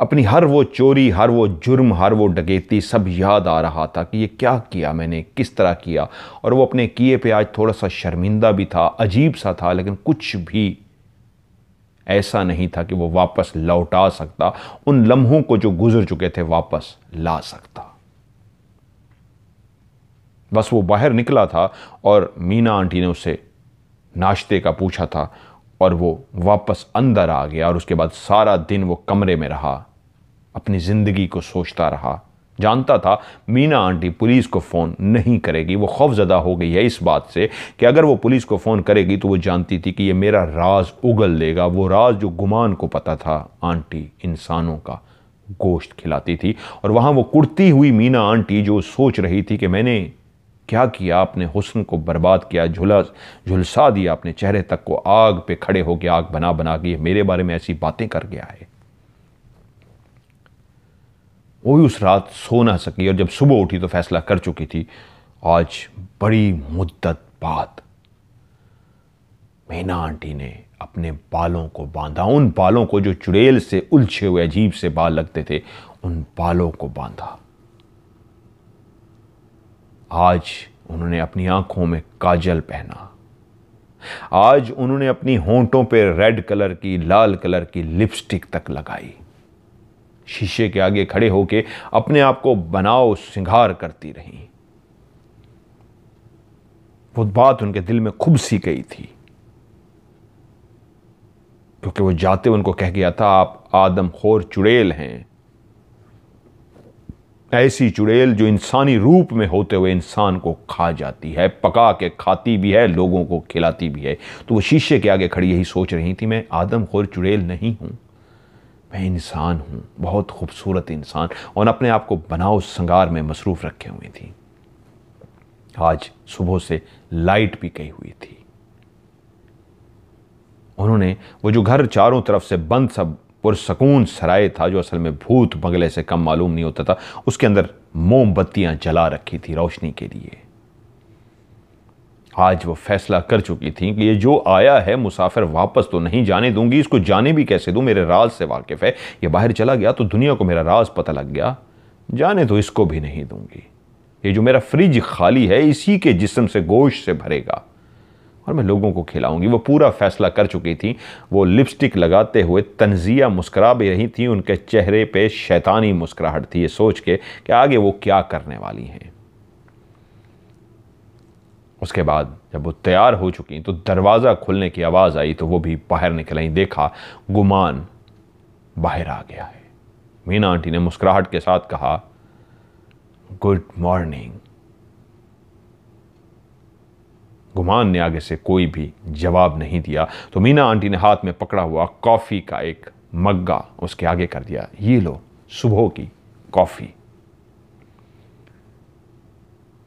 अपनी हर वो चोरी हर वो जुर्म हर वो डकेती सब याद आ रहा था कि ये क्या किया मैंने किस तरह किया और वो अपने किए पे आज थोड़ा सा शर्मिंदा भी था अजीब सा था लेकिन कुछ भी ऐसा नहीं था कि वो वापस लौटा सकता उन लम्हों को जो गुजर चुके थे वापस ला सकता बस वो बाहर निकला था और मीना आंटी ने उसे नाश्ते का पूछा था और वो वापस अंदर आ गया और उसके बाद सारा दिन वो कमरे में रहा अपनी ज़िंदगी को सोचता रहा जानता था मीना आंटी पुलिस को फ़ोन नहीं करेगी वो खौफजदा हो गई है इस बात से कि अगर वो पुलिस को फ़ोन करेगी तो वो जानती थी कि ये मेरा राज उगल लेगा वो राज जो गुमान को पता था आंटी इंसानों का गोश्त खिलाती थी और वहाँ वो कुर्ती हुई मीना आंटी जो सोच रही थी कि मैंने क्या किया आपने हुसन को बर्बाद किया झुलस झुलसा दिया अपने चेहरे तक को आग पे खड़े होकर आग बना बना के मेरे बारे में ऐसी बातें कर गया है वो भी उस रात सो ना सकी और जब सुबह उठी तो फैसला कर चुकी थी आज बड़ी मुद्दत बाद मीना आंटी ने अपने बालों को बांधा उन बालों को जो चुड़ैल से उलझे हुए अजीब से बाल लगते थे उन बालों को बांधा आज उन्होंने अपनी आंखों में काजल पहना आज उन्होंने अपनी होंठों पे रेड कलर की लाल कलर की लिपस्टिक तक लगाई शीशे के आगे खड़े होके अपने आप को बनाओ सिंगार करती रही वो बात उनके दिल में खूब सी गई थी क्योंकि वो जाते उनको कह गया था आप आदम खोर चुड़ैल हैं ऐसी चुड़ैल जो इंसानी रूप में होते हुए इंसान को खा जाती है पका के खाती भी है लोगों को खिलाती भी है तो वो शीशे के आगे खड़ी यही सोच रही थी मैं आदम खोर चुड़ैल नहीं हूं मैं इंसान हूँ बहुत खूबसूरत इंसान और अपने आप को बनाओ संगार में मसरूफ़ रखे हुए थी आज सुबह से लाइट भी गई हुई थी उन्होंने वो जो घर चारों तरफ से बंद सब पुरसकून सराय था जो असल में भूत बंगले से कम मालूम नहीं होता था उसके अंदर मोमबत्तियां जला रखी थी रोशनी के लिए आज वो फैसला कर चुकी थी कि ये जो आया है मुसाफिर वापस तो नहीं जाने दूंगी इसको जाने भी कैसे दूँ मेरे राज से वाकिफ़ है ये बाहर चला गया तो दुनिया को मेरा राज पता लग गया जाने तो इसको भी नहीं दूंगी ये जो मेरा फ्रिज खाली है इसी के जिसम से गोश से भरेगा और मैं लोगों को खिलाऊंगी वो पूरा फैसला कर चुकी थी वो लिपस्टिक लगाते हुए तनजिया मुस्करा भी रही थी उनके चेहरे पे शैतानी मुस्कुराहट थी ये सोच के कि आगे वो क्या करने वाली हैं उसके बाद जब वो तैयार हो चुकी तो दरवाज़ा खुलने की आवाज़ आई तो वो भी बाहर निकल आई देखा गुमान बाहर आ गया है मीना आंटी ने मुस्कुराहट के साथ कहा गुड मॉर्निंग गुमान ने आगे से कोई भी जवाब नहीं दिया तो मीना आंटी ने हाथ में पकड़ा हुआ कॉफ़ी का एक मग्गा उसके आगे कर दिया ये लो सुबह की कॉफ़ी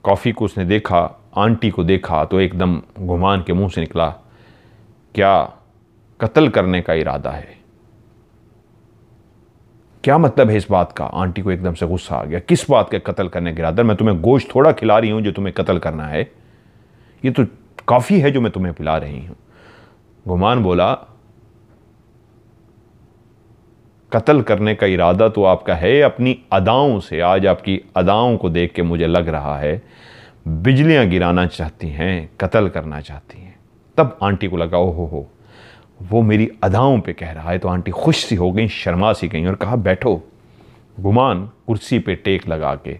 कॉफ़ी को उसने देखा आंटी को देखा तो एकदम घुमान के मुंह से निकला क्या कत्ल करने का इरादा है क्या मतलब है इस बात का आंटी को एकदम से गुस्सा आ गया किस बात का कत्ल करने का इरादा मैं तुम्हें गोश्त थोड़ा खिला रही हूं जो तुम्हें कत्ल करना है ये तो काफ़ी है जो मैं तुम्हें पिला रही हूं गुमान बोला कत्ल करने का इरादा तो आपका है अपनी अदाओं से आज आपकी अदाओं को देख के मुझे लग रहा है बिजलियां गिराना चाहती हैं कत्ल करना चाहती हैं तब आंटी को लगा ओहो हो वो मेरी अदाओं पे कह रहा है तो आंटी खुश सी हो गई शर्मा सी गई और कहा बैठो गुमान कुर्सी पे टेक लगा के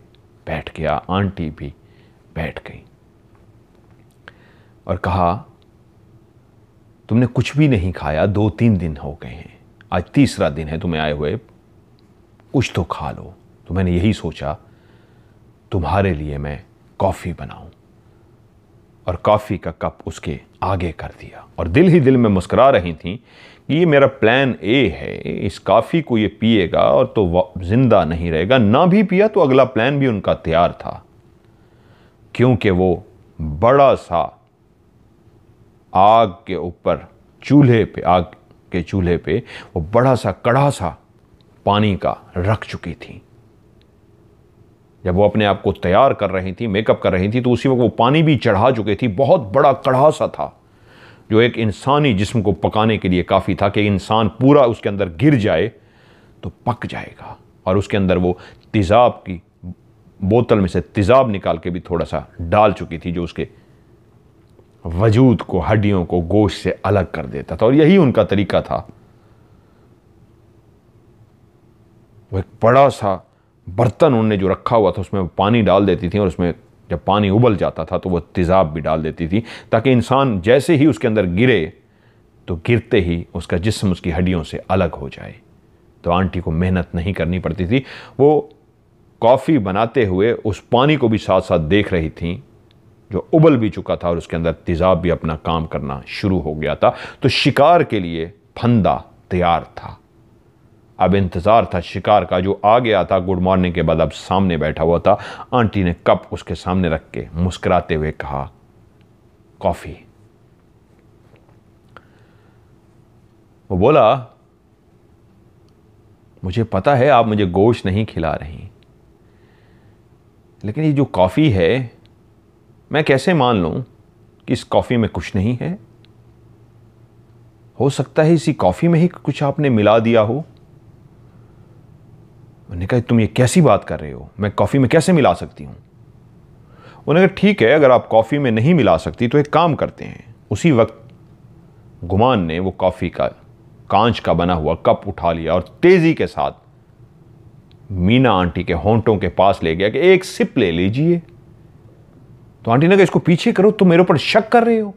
बैठ गया आंटी भी बैठ गई और कहा तुमने कुछ भी नहीं खाया दो तीन दिन हो गए हैं आज तीसरा दिन है तुम्हें आए हुए कुछ तो खा लो तो मैंने यही सोचा तुम्हारे लिए मैं कॉफ़ी बनाऊं और कॉफ़ी का कप उसके आगे कर दिया और दिल ही दिल में मुस्करा रही थी कि ये मेरा प्लान ए है इस कॉफ़ी को ये पिएगा और तो ज़िंदा नहीं रहेगा ना भी पिया तो अगला प्लान भी उनका तैयार था क्योंकि वो बड़ा सा आग के ऊपर चूल्हे पे आग के चूल्हे पे वो बड़ा सा कड़ा सा पानी का रख चुकी थी जब वो अपने आप को तैयार कर रही थी मेकअप कर रही थी तो उसी वक्त वो पानी भी चढ़ा चुके थी बहुत बड़ा कड़ा सा था जो एक इंसानी जिस्म को पकाने के लिए काफ़ी था कि इंसान पूरा उसके अंदर गिर जाए तो पक जाएगा और उसके अंदर वो तेज़ाब की बोतल में से तेज़ाब निकाल के भी थोड़ा सा डाल चुकी थी जो उसके वजूद को हड्डियों को गोश से अलग कर देता था और यही उनका तरीका था वो एक बड़ा सा बर्तन उन्होंने जो रखा हुआ था उसमें पानी डाल देती थी और उसमें जब पानी उबल जाता था तो वह तेज़ाब भी डाल देती थी ताकि इंसान जैसे ही उसके अंदर गिरे तो गिरते ही उसका जिसम उसकी हड्डियों से अलग हो जाए तो आंटी को मेहनत नहीं करनी पड़ती थी वो कॉफ़ी बनाते हुए उस पानी को भी साथ साथ देख रही थी जो उबल भी चुका था और उसके अंदर तेज़ाब भी अपना काम करना शुरू हो गया था तो शिकार के लिए फंदा तैयार था अब इंतज़ार था शिकार का जो आ गया था गुड मॉर्निंग के बाद अब सामने बैठा हुआ था आंटी ने कप उसके सामने रख के मुस्कुराते हुए कहा कॉफ़ी वो बोला मुझे पता है आप मुझे गोश्त नहीं खिला रही लेकिन ये जो कॉफ़ी है मैं कैसे मान लूँ कि इस कॉफ़ी में कुछ नहीं है हो सकता है इसी कॉफ़ी में ही कुछ आपने मिला दिया हो उन्होंने कहा तुम ये कैसी बात कर रहे हो मैं कॉफ़ी में कैसे मिला सकती हूँ उन्होंने कहा ठीक है अगर आप कॉफ़ी में नहीं मिला सकती तो एक काम करते हैं उसी वक्त गुमान ने वो कॉफ़ी का कांच का बना हुआ कप उठा लिया और तेज़ी के साथ मीना आंटी के होंटों के पास ले गया कि एक सिप ले लीजिए तो आंटी ने कहा इसको पीछे करो तुम मेरे ऊपर शक कर रहे हो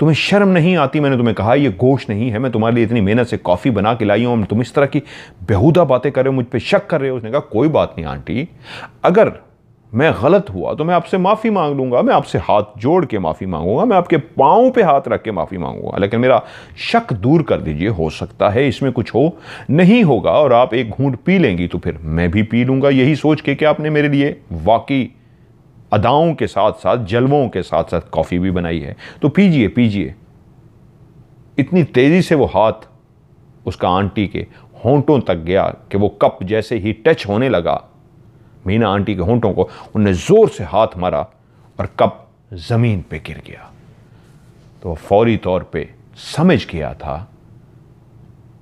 तुम्हें शर्म नहीं आती मैंने तुम्हें कहा ये गोश नहीं है मैं तुम्हारे लिए इतनी मेहनत से कॉफ़ी बना के लाई हूँ तुम इस तरह की बेहूदा बातें कर रहे हो मुझ पर शक कर रहे हो उसने कहा कोई बात नहीं आंटी अगर मैं गलत हुआ तो मैं आपसे माफ़ी मांग लूँगा मैं आपसे हाथ जोड़ के माफ़ी मांगूंगा मैं आपके पाँव पे हाथ रख के माफ़ी मांगूंगा लेकिन मेरा शक दूर कर दीजिए हो सकता है इसमें कुछ हो नहीं होगा और आप एक घूंट पी लेंगी तो फिर मैं भी पी लूँगा यही सोच के कि आपने मेरे लिए वाकई अदाओं के साथ साथ जलवों के साथ साथ कॉफ़ी भी बनाई है तो पीजिए पीजिए इतनी तेज़ी से वो हाथ उसका आंटी के होंटों तक गया कि वो कप जैसे ही टच होने लगा मीना आंटी के होंटों को उनने ज़ोर से हाथ मारा और कप ज़मीन पे गिर गया तो फौरी तौर पे समझ गया था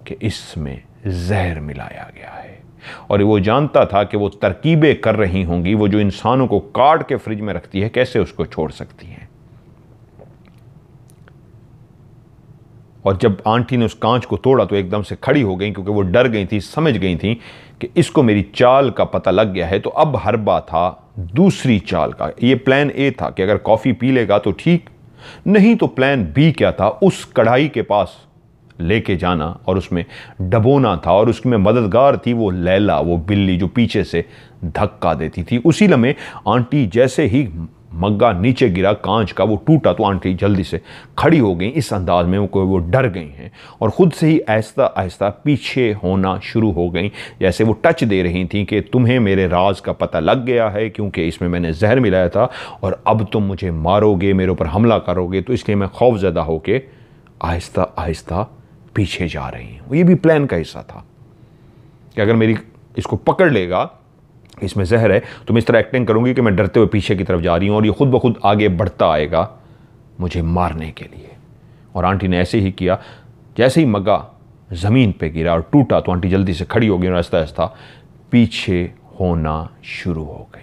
कि इसमें जहर मिलाया गया है और वो जानता था कि वो तरकीबें कर रही होंगी वो जो इंसानों को काट के फ्रिज में रखती है कैसे उसको छोड़ सकती हैं और जब आंटी ने उस कांच को तोड़ा तो एकदम से खड़ी हो गई क्योंकि वो डर गई थी समझ गई थी कि इसको मेरी चाल का पता लग गया है तो अब हरबा था दूसरी चाल का ये प्लान ए था कि अगर कॉफ़ी पी लेगा तो ठीक नहीं तो प्लान बी क्या था उस कढ़ाई के पास लेके जाना और उसमें डबोना था और उसमें मददगार थी वो लैला वो बिल्ली जो पीछे से धक्का देती थी उसी लम्हे आंटी जैसे ही मग्गा नीचे गिरा कांच का वो टूटा तो आंटी जल्दी से खड़ी हो गई इस अंदाज में वो वो डर गई हैं और ख़ुद से ही आहिस्ता आहिस्ता पीछे होना शुरू हो गई जैसे वो टच दे रही थी कि तुम्हें मेरे राज का पता लग गया है क्योंकि इसमें मैंने जहर मिलाया था और अब तुम मुझे मारोगे मेरे ऊपर हमला करोगे तो इसलिए मैं खौफ ज़्यादा होकर आहिस्ता आहिस्ता पीछे जा रही हैं ये भी प्लान का हिस्सा था कि अगर मेरी इसको पकड़ लेगा इसमें जहर है तो मैं इस तरह एक्टिंग करूंगी कि मैं डरते हुए पीछे की तरफ जा रही हूँ और ये खुद ब खुद आगे बढ़ता आएगा मुझे मारने के लिए और आंटी ने ऐसे ही किया जैसे ही मगा ज़मीन पे गिरा और टूटा तो आंटी जल्दी से खड़ी हो गई और ऐसा ऐसा पीछे होना शुरू हो गई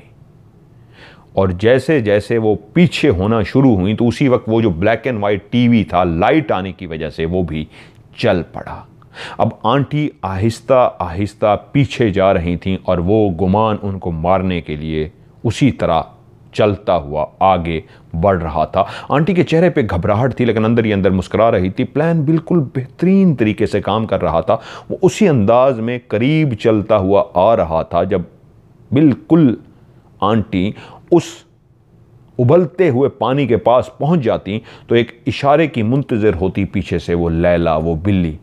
और जैसे जैसे वो पीछे होना शुरू हुई तो उसी वक्त वो जो ब्लैक एंड वाइट टीवी था लाइट आने की वजह से वो भी चल पड़ा अब आंटी आहिस्ता आहिस्ता पीछे जा रही थीं और वो गुमान उनको मारने के लिए उसी तरह चलता हुआ आगे बढ़ रहा था आंटी के चेहरे पे घबराहट थी लेकिन अंदर ही अंदर मुस्करा रही थी प्लान बिल्कुल बेहतरीन तरीके से काम कर रहा था वो उसी अंदाज में करीब चलता हुआ आ रहा था जब बिल्कुल आंटी उस उबलते हुए पानी के पास पहुंच जाती तो एक इशारे की मुंतज़र होती पीछे से वो लैला वो बिल्ली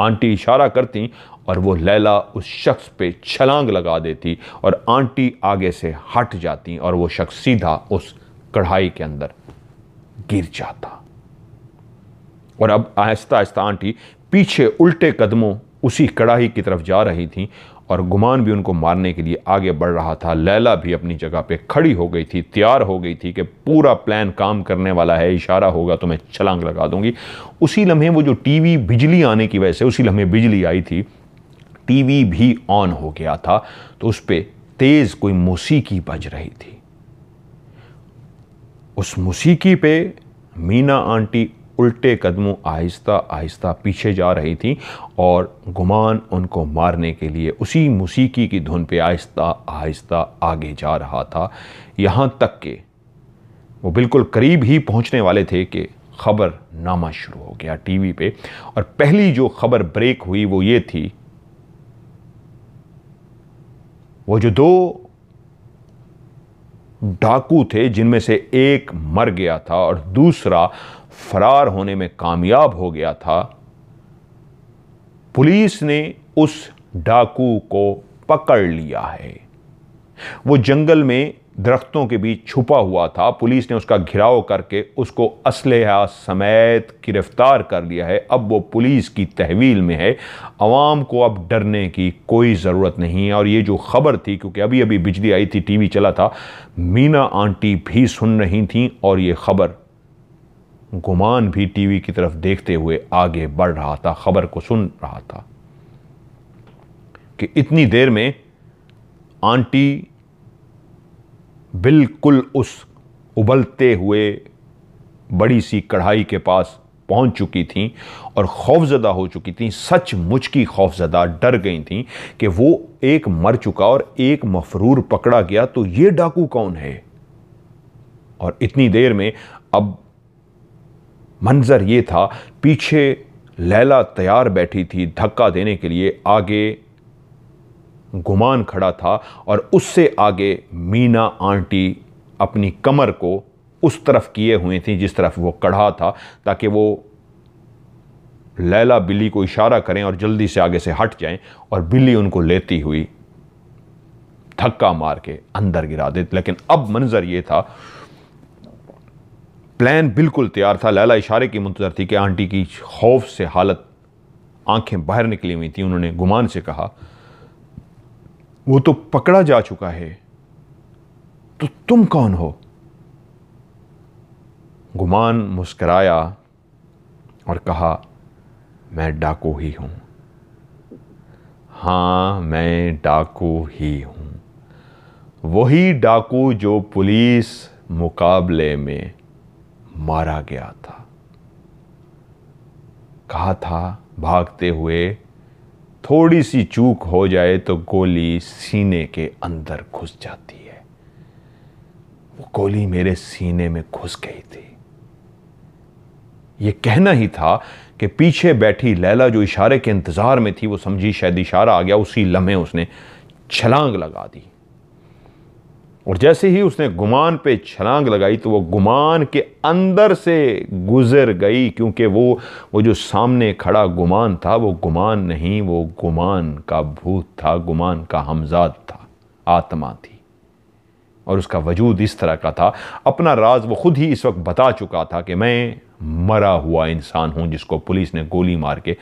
आंटी इशारा करती और वो लैला उस शख्स पे छलांग लगा देती और आंटी आगे से हट जाती और वो शख्स सीधा उस कढ़ाई के अंदर गिर जाता और अब आहिस्ता आहिस्ता आंटी पीछे उल्टे कदमों उसी कड़ाही की तरफ जा रही थी और गुमान भी उनको मारने के लिए आगे बढ़ रहा था लैला भी अपनी जगह पे खड़ी हो गई थी तैयार हो गई थी कि पूरा प्लान काम करने वाला है इशारा होगा तो मैं छलांग लगा दूंगी उसी लम्हे वो जो टीवी बिजली आने की वजह से उसी लम्हे बिजली आई थी टीवी भी ऑन हो गया था तो उस पर तेज़ कोई मौसीकी बज रही थी उस मौसीकी पे मीना आंटी उल्टे कदमों आहिस्ता आहिस्ता पीछे जा रही थी और गुमान उनको मारने के लिए उसी मुसीकी की धुन पे आहिस्ता आहिस्ता आगे जा रहा था यहाँ तक के वो बिल्कुल करीब ही पहुँचने वाले थे कि खबर नामा शुरू हो गया टीवी पे और पहली जो खबर ब्रेक हुई वो ये थी वो जो दो डाकू थे जिनमें से एक मर गया था और दूसरा फरार होने में कामयाब हो गया था पुलिस ने उस डाकू को पकड़ लिया है वो जंगल में दरख्तों के बीच छुपा हुआ था पुलिस ने उसका घिराव करके उसको असलहा समेत गिरफ्तार कर लिया है अब वो पुलिस की तहवील में है आवाम को अब डरने की कोई ज़रूरत नहीं है और ये जो ख़बर थी क्योंकि अभी अभी बिजली आई थी टीवी चला था मीना आंटी भी सुन रही थी और ये ख़बर गुमान भी टीवी की तरफ देखते हुए आगे बढ़ रहा था खबर को सुन रहा था कि इतनी देर में आंटी बिल्कुल उस उबलते हुए बड़ी सी कढ़ाई के पास पहुंच चुकी थीं और खौफजदा हो चुकी थीं सच मुचकी खौफजदा डर गई थीं कि वो एक मर चुका और एक मफरूर पकड़ा गया तो ये डाकू कौन है और इतनी देर में अब मंज़र ये था पीछे लैला तैयार बैठी थी धक्का देने के लिए आगे गुमान खड़ा था और उससे आगे मीना आंटी अपनी कमर को उस तरफ किए हुए थी जिस तरफ वो कढ़ा था ताकि वो लैला बिल्ली को इशारा करें और जल्दी से आगे से हट जाएं और बिल्ली उनको लेती हुई धक्का मार के अंदर गिरा दे लेकिन अब मंज़र ये था प्लान बिल्कुल तैयार था लैला इशारे की मंतजर थी कि आंटी की खौफ से हालत आंखें बाहर निकली हुई थी उन्होंने गुमान से कहा वो तो पकड़ा जा चुका है तो तुम कौन हो गुमान मुस्कराया और कहा मैं डाकू ही हूँ हाँ मैं डाकू ही हूँ वही डाकू जो पुलिस मुकाबले में मारा गया था कहा था भागते हुए थोड़ी सी चूक हो जाए तो गोली सीने के अंदर घुस जाती है वो गोली मेरे सीने में घुस गई थी ये कहना ही था कि पीछे बैठी लैला जो इशारे के इंतज़ार में थी वो समझी शायद इशारा आ गया उसी लम्हे उसने छलांग लगा दी और जैसे ही उसने गुमान पे छलांग लगाई तो वो गुमान के अंदर से गुज़र गई क्योंकि वो वो जो सामने खड़ा गुमान था वो गुमान नहीं वो गुमान का भूत था गुमान का हमजाद था आत्मा थी और उसका वजूद इस तरह का था अपना राज वो खुद ही इस वक्त बता चुका था कि मैं मरा हुआ इंसान हूँ जिसको पुलिस ने गोली मार के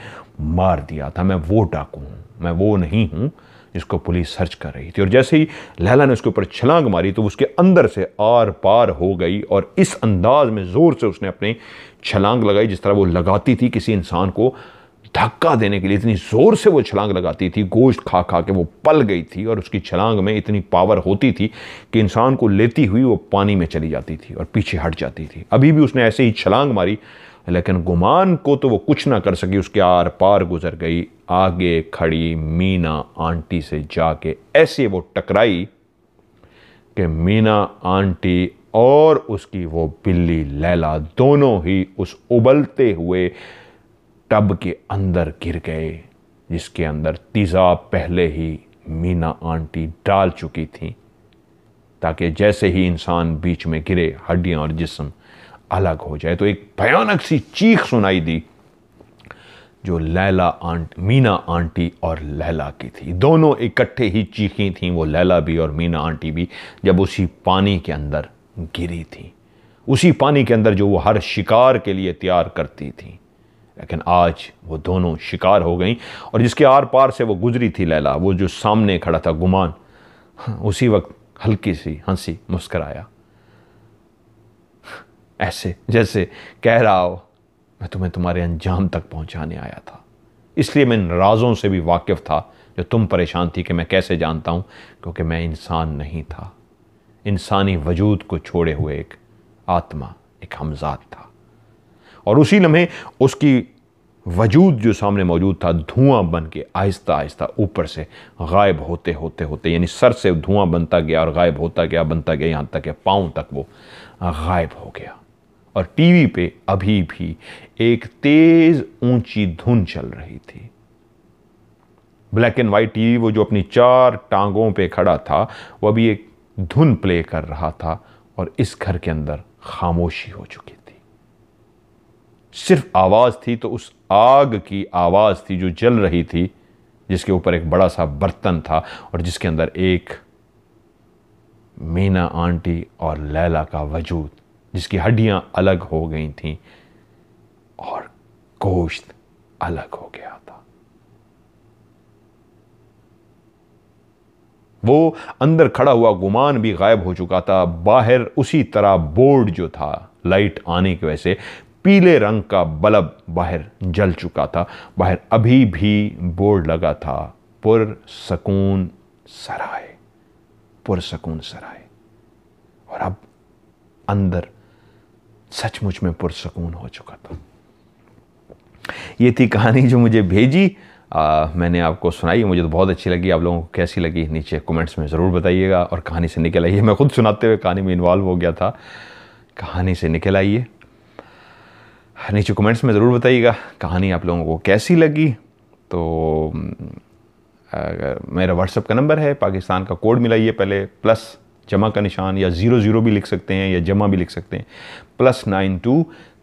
मार दिया था मैं वो डाकू हूँ मैं वो नहीं हूँ जिसको पुलिस सर्च कर रही थी और जैसे ही लैला ने उसके ऊपर छलांग मारी तो उसके अंदर से आर पार हो गई और इस अंदाज में ज़ोर से उसने अपनी छलांग लगाई जिस तरह वो लगाती थी किसी इंसान को धक्का देने के लिए इतनी ज़ोर से वो छलांग लगाती थी गोश्त खा खा के वो पल गई थी और उसकी छलांग में इतनी पावर होती थी कि इंसान को लेती हुई वो पानी में चली जाती थी और पीछे हट जाती थी अभी भी उसने ऐसे ही छलांग मारी लेकिन गुमान को तो वो कुछ ना कर सकी उसके आर पार गुजर गई आगे खड़ी मीना आंटी से जाके ऐसे वो टकराई कि मीना आंटी और उसकी वो बिल्ली लैला दोनों ही उस उबलते हुए टब के अंदर गिर गए जिसके अंदर तीजा पहले ही मीना आंटी डाल चुकी थी ताकि जैसे ही इंसान बीच में गिरे हड्डियाँ और जिस्म अलग हो जाए तो एक भयानक सी चीख सुनाई दी जो लैला आंट मीना आंटी और लैला की थी दोनों इकट्ठे ही चीखी थी वो लैला भी और मीना आंटी भी जब उसी पानी के अंदर गिरी थी उसी पानी के अंदर जो वो हर शिकार के लिए तैयार करती थी लेकिन आज वो दोनों शिकार हो गई और जिसके आर पार से वो गुजरी थी लैला वो जो सामने खड़ा था गुमान उसी वक्त हल्की सी हंसी मुस्कराया ऐसे जैसे कह रहा हो मैं तुम्हें तुम्हारे अंजाम तक पहुंचाने आया था इसलिए मैं इन राजों से भी वाकिफ़ था जो तुम परेशान थी कि मैं कैसे जानता हूँ क्योंकि मैं इंसान नहीं था इंसानी वजूद को छोड़े हुए एक आत्मा एक हमजात था और उसी लम्हे उसकी वजूद जो सामने मौजूद था धुआं बन के आहिस्ता आहिस्ता ऊपर से गायब होते होते होते यानी सर से धुआं बनता गया और गायब होता गया बनता गया यहाँ तक कि पाँव तक वो गायब हो गया और टीवी पे अभी भी एक तेज ऊंची धुन चल रही थी ब्लैक एंड व्हाइट टीवी वो जो अपनी चार टांगों पे खड़ा था वह अभी एक धुन प्ले कर रहा था और इस घर के अंदर खामोशी हो चुकी थी सिर्फ आवाज़ थी तो उस आग की आवाज़ थी जो जल रही थी जिसके ऊपर एक बड़ा सा बर्तन था और जिसके अंदर एक मीना आंटी और लैला का वजूद जिसकी हड्डियां अलग हो गई थीं और गोश्त अलग हो गया था वो अंदर खड़ा हुआ गुमान भी गायब हो चुका था बाहर उसी तरह बोर्ड जो था लाइट आने की वजह से पीले रंग का बल्ब बाहर जल चुका था बाहर अभी भी बोर्ड लगा था सकून सराय पुरसकून सराय और अब अंदर सचमुच में पुरसकून हो चुका था ये थी कहानी जो मुझे भेजी आ, मैंने आपको सुनाई मुझे तो बहुत अच्छी लगी आप लोगों को कैसी लगी नीचे कमेंट्स में ज़रूर बताइएगा और कहानी से निकल आइए मैं खुद सुनाते हुए कहानी में इन्वॉल्व हो गया था कहानी से निकल आइए नीचे कमेंट्स में ज़रूर बताइएगा कहानी आप लोगों को कैसी लगी तो मेरा व्हाट्सअप का नंबर है पाकिस्तान का कोड मिलाइए पहले प्लस जमा का निशान या ज़ीरो ज़ीरो भी लिख सकते हैं या जमा भी लिख सकते हैं plus nine two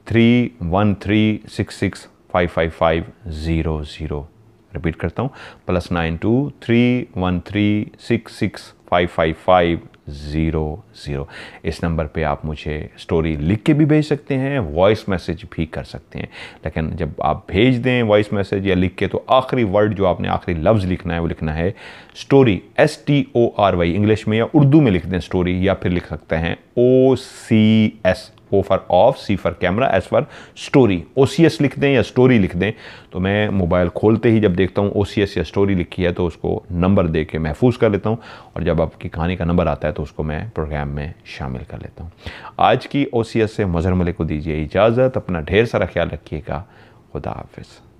three one three six six five five five zero zero repeat करता हूँ plus nine two three one three six six five five five zero zero इस नंबर पे आप मुझे स्टोरी लिख के भी भेज सकते हैं वॉइस मैसेज भी कर सकते हैं लेकिन जब आप भेज दें वॉइस मैसेज या लिख के तो आखिरी वर्ड जो आपने आखिरी लफ्ज़ लिखना है वो लिखना है story S T O R Y English में या उर्दू में लिख दें स्टोरी या फिर लिख सकते हैं O C S O for of C for camera S for story O C S लिख दें या स्टोरी लिख दें तो मैं मोबाइल खोलते ही जब देखता हूँ ओ सी एस या स्टोरी लिखी है तो उसको नंबर दे के महफूज कर लेता हूँ और जब आपकी कहानी का नंबर आता है तो उसको मैं प्रोग्राम में शामिल कर लेता हूँ आज की ओ सी एस से मज़र मलिक को दीजिए इजाज़त अपना ढेर सारा ख्याल रखिएगा खुदा हाफिज़